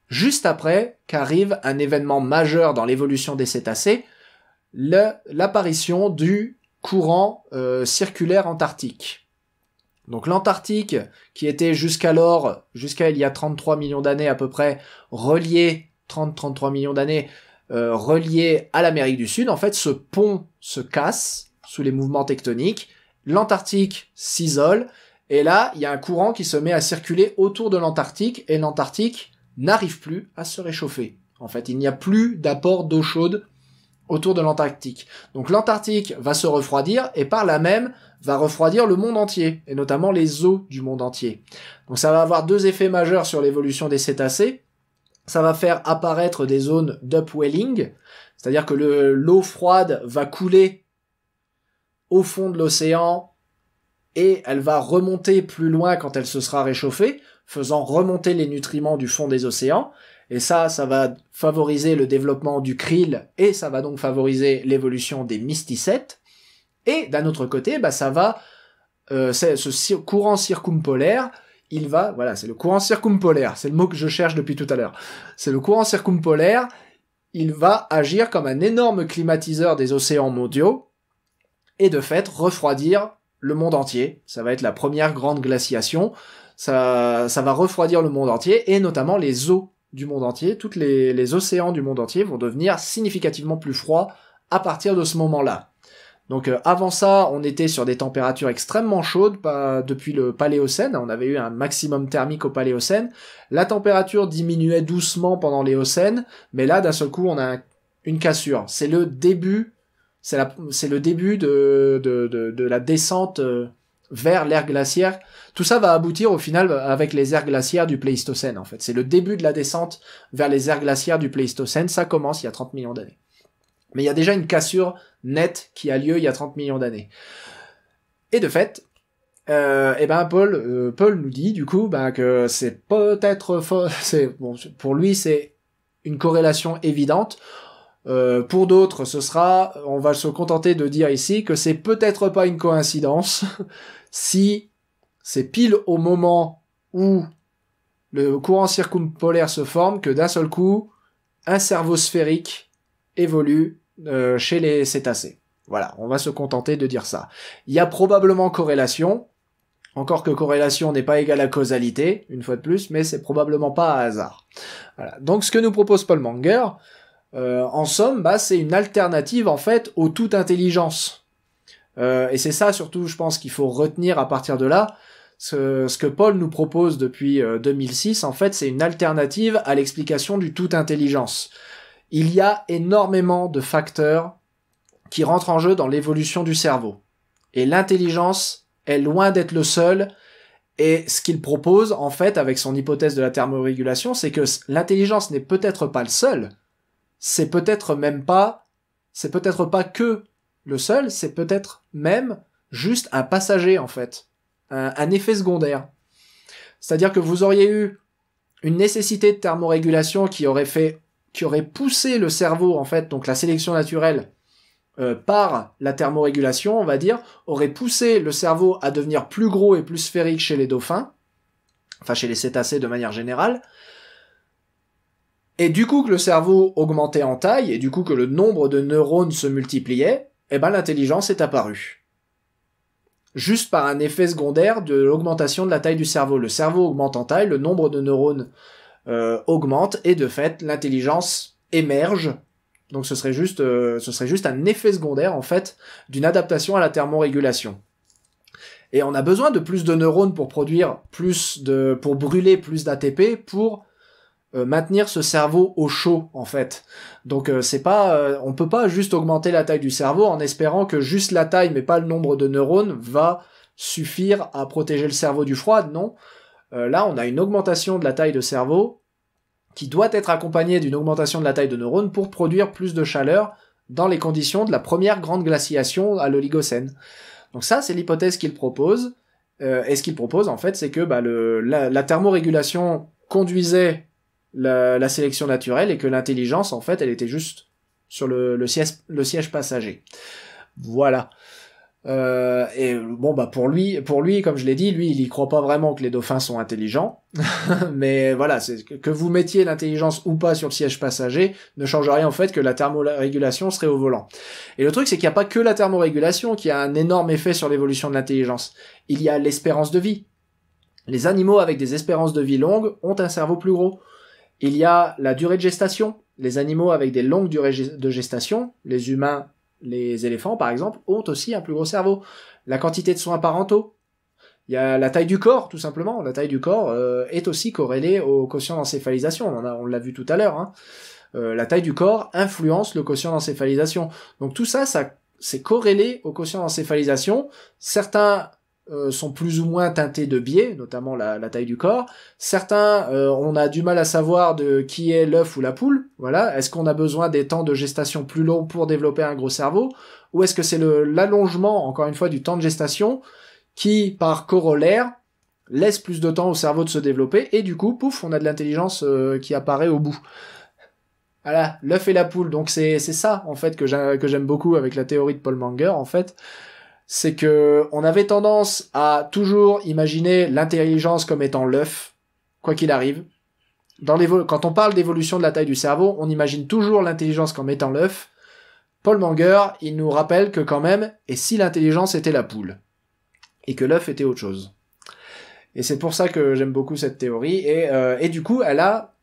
juste après qu'arrive un événement majeur dans l'évolution des cétacés, l'apparition du courant circulaire antarctique. Donc l'Antarctique, qui était jusqu'alors, jusqu'à il y a 33 millions d'années à peu près, relié, 30-33 millions d'années, euh, relié à l'Amérique du Sud, en fait, ce pont se casse sous les mouvements tectoniques, l'Antarctique s'isole, et là, il y a un courant qui se met à circuler autour de l'Antarctique, et l'Antarctique n'arrive plus à se réchauffer. En fait, il n'y a plus d'apport d'eau chaude autour de l'Antarctique. Donc l'Antarctique va se refroidir et par là même va refroidir le monde entier, et notamment les eaux du monde entier. Donc ça va avoir deux effets majeurs sur l'évolution des cétacés. Ça va faire apparaître des zones d'upwelling, c'est-à-dire que l'eau froide va couler au fond de l'océan et elle va remonter plus loin quand elle se sera réchauffée, faisant remonter les nutriments du fond des océans. Et ça, ça va favoriser le développement du krill et ça va donc favoriser l'évolution des mysticètes. Et d'un autre côté, bah, ça va, euh, ce courant circumpolaire, il va, voilà, c'est le courant circumpolaire, c'est le mot que je cherche depuis tout à l'heure. C'est le courant circumpolaire, il va agir comme un énorme climatiseur des océans mondiaux et de fait refroidir le monde entier. Ça va être la première grande glaciation. Ça, ça va refroidir le monde entier et notamment les eaux du monde entier, toutes les, océans du monde entier vont devenir significativement plus froids à partir de ce moment-là. Donc euh, avant ça, on était sur des températures extrêmement chaudes depuis le Paléocène. On avait eu un maximum thermique au Paléocène. La température diminuait doucement pendant l'Éocène, mais là, d'un seul coup, on a une cassure. C'est le début, c'est le début de, la descente. Euh, vers l'ère glaciaire. Tout ça va aboutir au final avec les aires glaciaires du Pléistocène, en fait. C'est le début de la descente vers les aires glaciaires du Pléistocène. Ça commence il y a 30 millions d'années. Mais il y a déjà une cassure nette qui a lieu il y a 30 millions d'années. Et de fait, euh, eh ben Paul, euh, Paul nous dit du coup ben, que c'est peut-être [LAUGHS] c'est pour lui c'est une corrélation évidente. Euh, pour d'autres, ce sera, on va se contenter de dire ici que c'est peut-être pas une coïncidence [LAUGHS] si c'est pile au moment où le courant circumpolaire se forme que d'un seul coup, un cerveau sphérique évolue euh, chez les cétacés. Voilà, on va se contenter de dire ça. Il y a probablement corrélation, encore que corrélation n'est pas égale à causalité, une fois de plus, mais c'est probablement pas à hasard. Voilà. Donc ce que nous propose Paul Manger, euh, en somme, bah, c'est une alternative en fait au toute intelligence. Euh, et c'est ça surtout, je pense, qu'il faut retenir à partir de là. Ce, ce que Paul nous propose depuis 2006, euh, en fait, c'est une alternative à l'explication du tout intelligence. Il y a énormément de facteurs qui rentrent en jeu dans l'évolution du cerveau. Et l'intelligence est loin d'être le seul. Et ce qu'il propose, en fait, avec son hypothèse de la thermorégulation, c'est que l'intelligence n'est peut-être pas le seul. C'est peut-être même pas, c'est peut-être pas que le seul, c'est peut-être même juste un passager, en fait. Un, effet secondaire. C'est-à-dire que vous auriez eu une nécessité de thermorégulation qui aurait fait, qui aurait poussé le cerveau, en fait, donc la sélection naturelle, euh, par la thermorégulation, on va dire, aurait poussé le cerveau à devenir plus gros et plus sphérique chez les dauphins, enfin chez les cétacés de manière générale, et du coup que le cerveau augmentait en taille, et du coup que le nombre de neurones se multipliait, eh ben l'intelligence est apparue. Juste par un effet secondaire de l'augmentation de la taille du cerveau. Le cerveau augmente en taille, le nombre de neurones euh, augmente et de fait l'intelligence émerge. Donc ce serait juste, euh, ce serait juste un effet secondaire en fait d'une adaptation à la thermorégulation. Et on a besoin de plus de neurones pour produire plus de, pour brûler plus d'ATP pour euh, maintenir ce cerveau au chaud en fait. Donc euh, c'est pas euh, on peut pas juste augmenter la taille du cerveau en espérant que juste la taille mais pas le nombre de neurones va suffire à protéger le cerveau du froid, non. là, on a une augmentation de la taille de cerveau qui doit être accompagnée d'une augmentation de la taille de neurones pour produire plus de chaleur dans les conditions de la première grande glaciation à l'Oligocène. Donc ça, c'est l'hypothèse qu'il propose. et ce qu'il propose, en fait, c'est que bah, la thermorégulation conduisait la, sélection naturelle et que l'intelligence, en fait, elle était juste sur le, le, siège, passager. Voilà. Euh, et bon bah pour lui, pour lui comme je l'ai dit, lui il y croit pas vraiment que les dauphins sont intelligents. [LAUGHS] Mais voilà, c'est que vous mettiez l'intelligence ou pas sur le siège passager ne change rien en fait que la thermorégulation serait au volant. Et le truc c'est qu'il n'y a pas que la thermorégulation qui a un énorme effet sur l'évolution de l'intelligence. Il y a l'espérance de vie. Les animaux avec des espérances de vie longues ont un cerveau plus gros. Il y a la durée de gestation. Les animaux avec des longues durées de gestation, les humains, les éléphants par exemple, ont aussi un plus gros cerveau. La quantité de soins parentaux. Il y a la taille du corps, tout simplement. La taille du corps euh, est aussi corrélée au quotient d'encéphalisation. On, on l'a vu tout à l'heure. Hein. Euh, la taille du corps influence le quotient d'encéphalisation. Donc tout ça, ça c'est corrélé au quotient d'encéphalisation. Certains euh, sont plus ou moins teintés de biais, notamment la, taille du corps. Certains, euh, on a du mal à savoir de qui est l'œuf ou la poule. Voilà, est-ce qu'on a besoin des temps de gestation plus longs pour développer un gros cerveau, ou est-ce que c'est l'allongement, encore une fois, du temps de gestation qui, par corollaire, laisse plus de temps au cerveau de se développer et du coup, pouf, on a de l'intelligence euh, qui apparaît au bout. Voilà, l'œuf et la poule. Donc c'est ça en fait que j'aime beaucoup avec la théorie de Paul Manger en fait, c'est que on avait tendance à toujours imaginer l'intelligence comme étant l'œuf, quoi qu'il arrive. quand on parle d'évolution de la taille du cerveau, on imagine toujours l'intelligence comme étant l'œuf. Paul Manger, il nous rappelle que quand même, et si l'intelligence était la poule, et que l'œuf était autre chose. Et c'est pour ça que j'aime beaucoup cette théorie, et, euh, du coup, elle a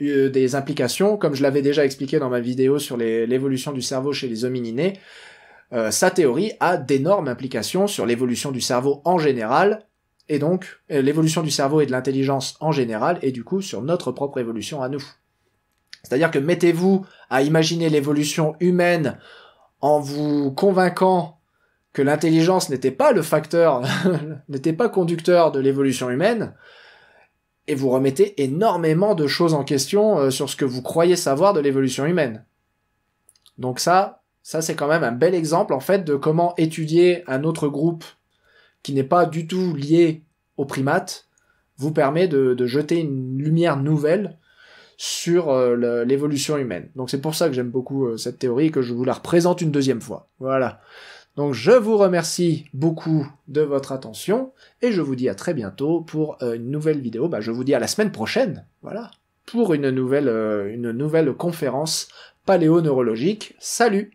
euh, des implications, comme je l'avais déjà expliqué dans ma vidéo sur l'évolution du cerveau chez les homininés, euh, sa théorie a d'énormes implications sur l'évolution du cerveau en général, et donc euh, l'évolution du cerveau et de l'intelligence en général, et du coup sur notre propre évolution à nous. C'est-à-dire que mettez-vous à imaginer l'évolution humaine en vous convainquant que l'intelligence n'était pas le facteur, [LAUGHS] n'était pas conducteur de l'évolution humaine, et vous remettez énormément de choses en question euh, sur ce que vous croyez savoir de l'évolution humaine. Donc ça, ça, c'est quand même un bel exemple, en fait, de comment étudier un autre groupe qui n'est pas du tout lié aux primates vous permet de, jeter une lumière nouvelle sur euh, l'évolution humaine. Donc c'est pour ça que j'aime beaucoup euh, cette théorie et que je vous la représente une deuxième fois. Voilà. Donc je vous remercie beaucoup de votre attention et je vous dis à très bientôt pour euh, une nouvelle vidéo. Bah, je vous dis à la semaine prochaine, voilà, pour une nouvelle, une nouvelle conférence paléoneurologique. Salut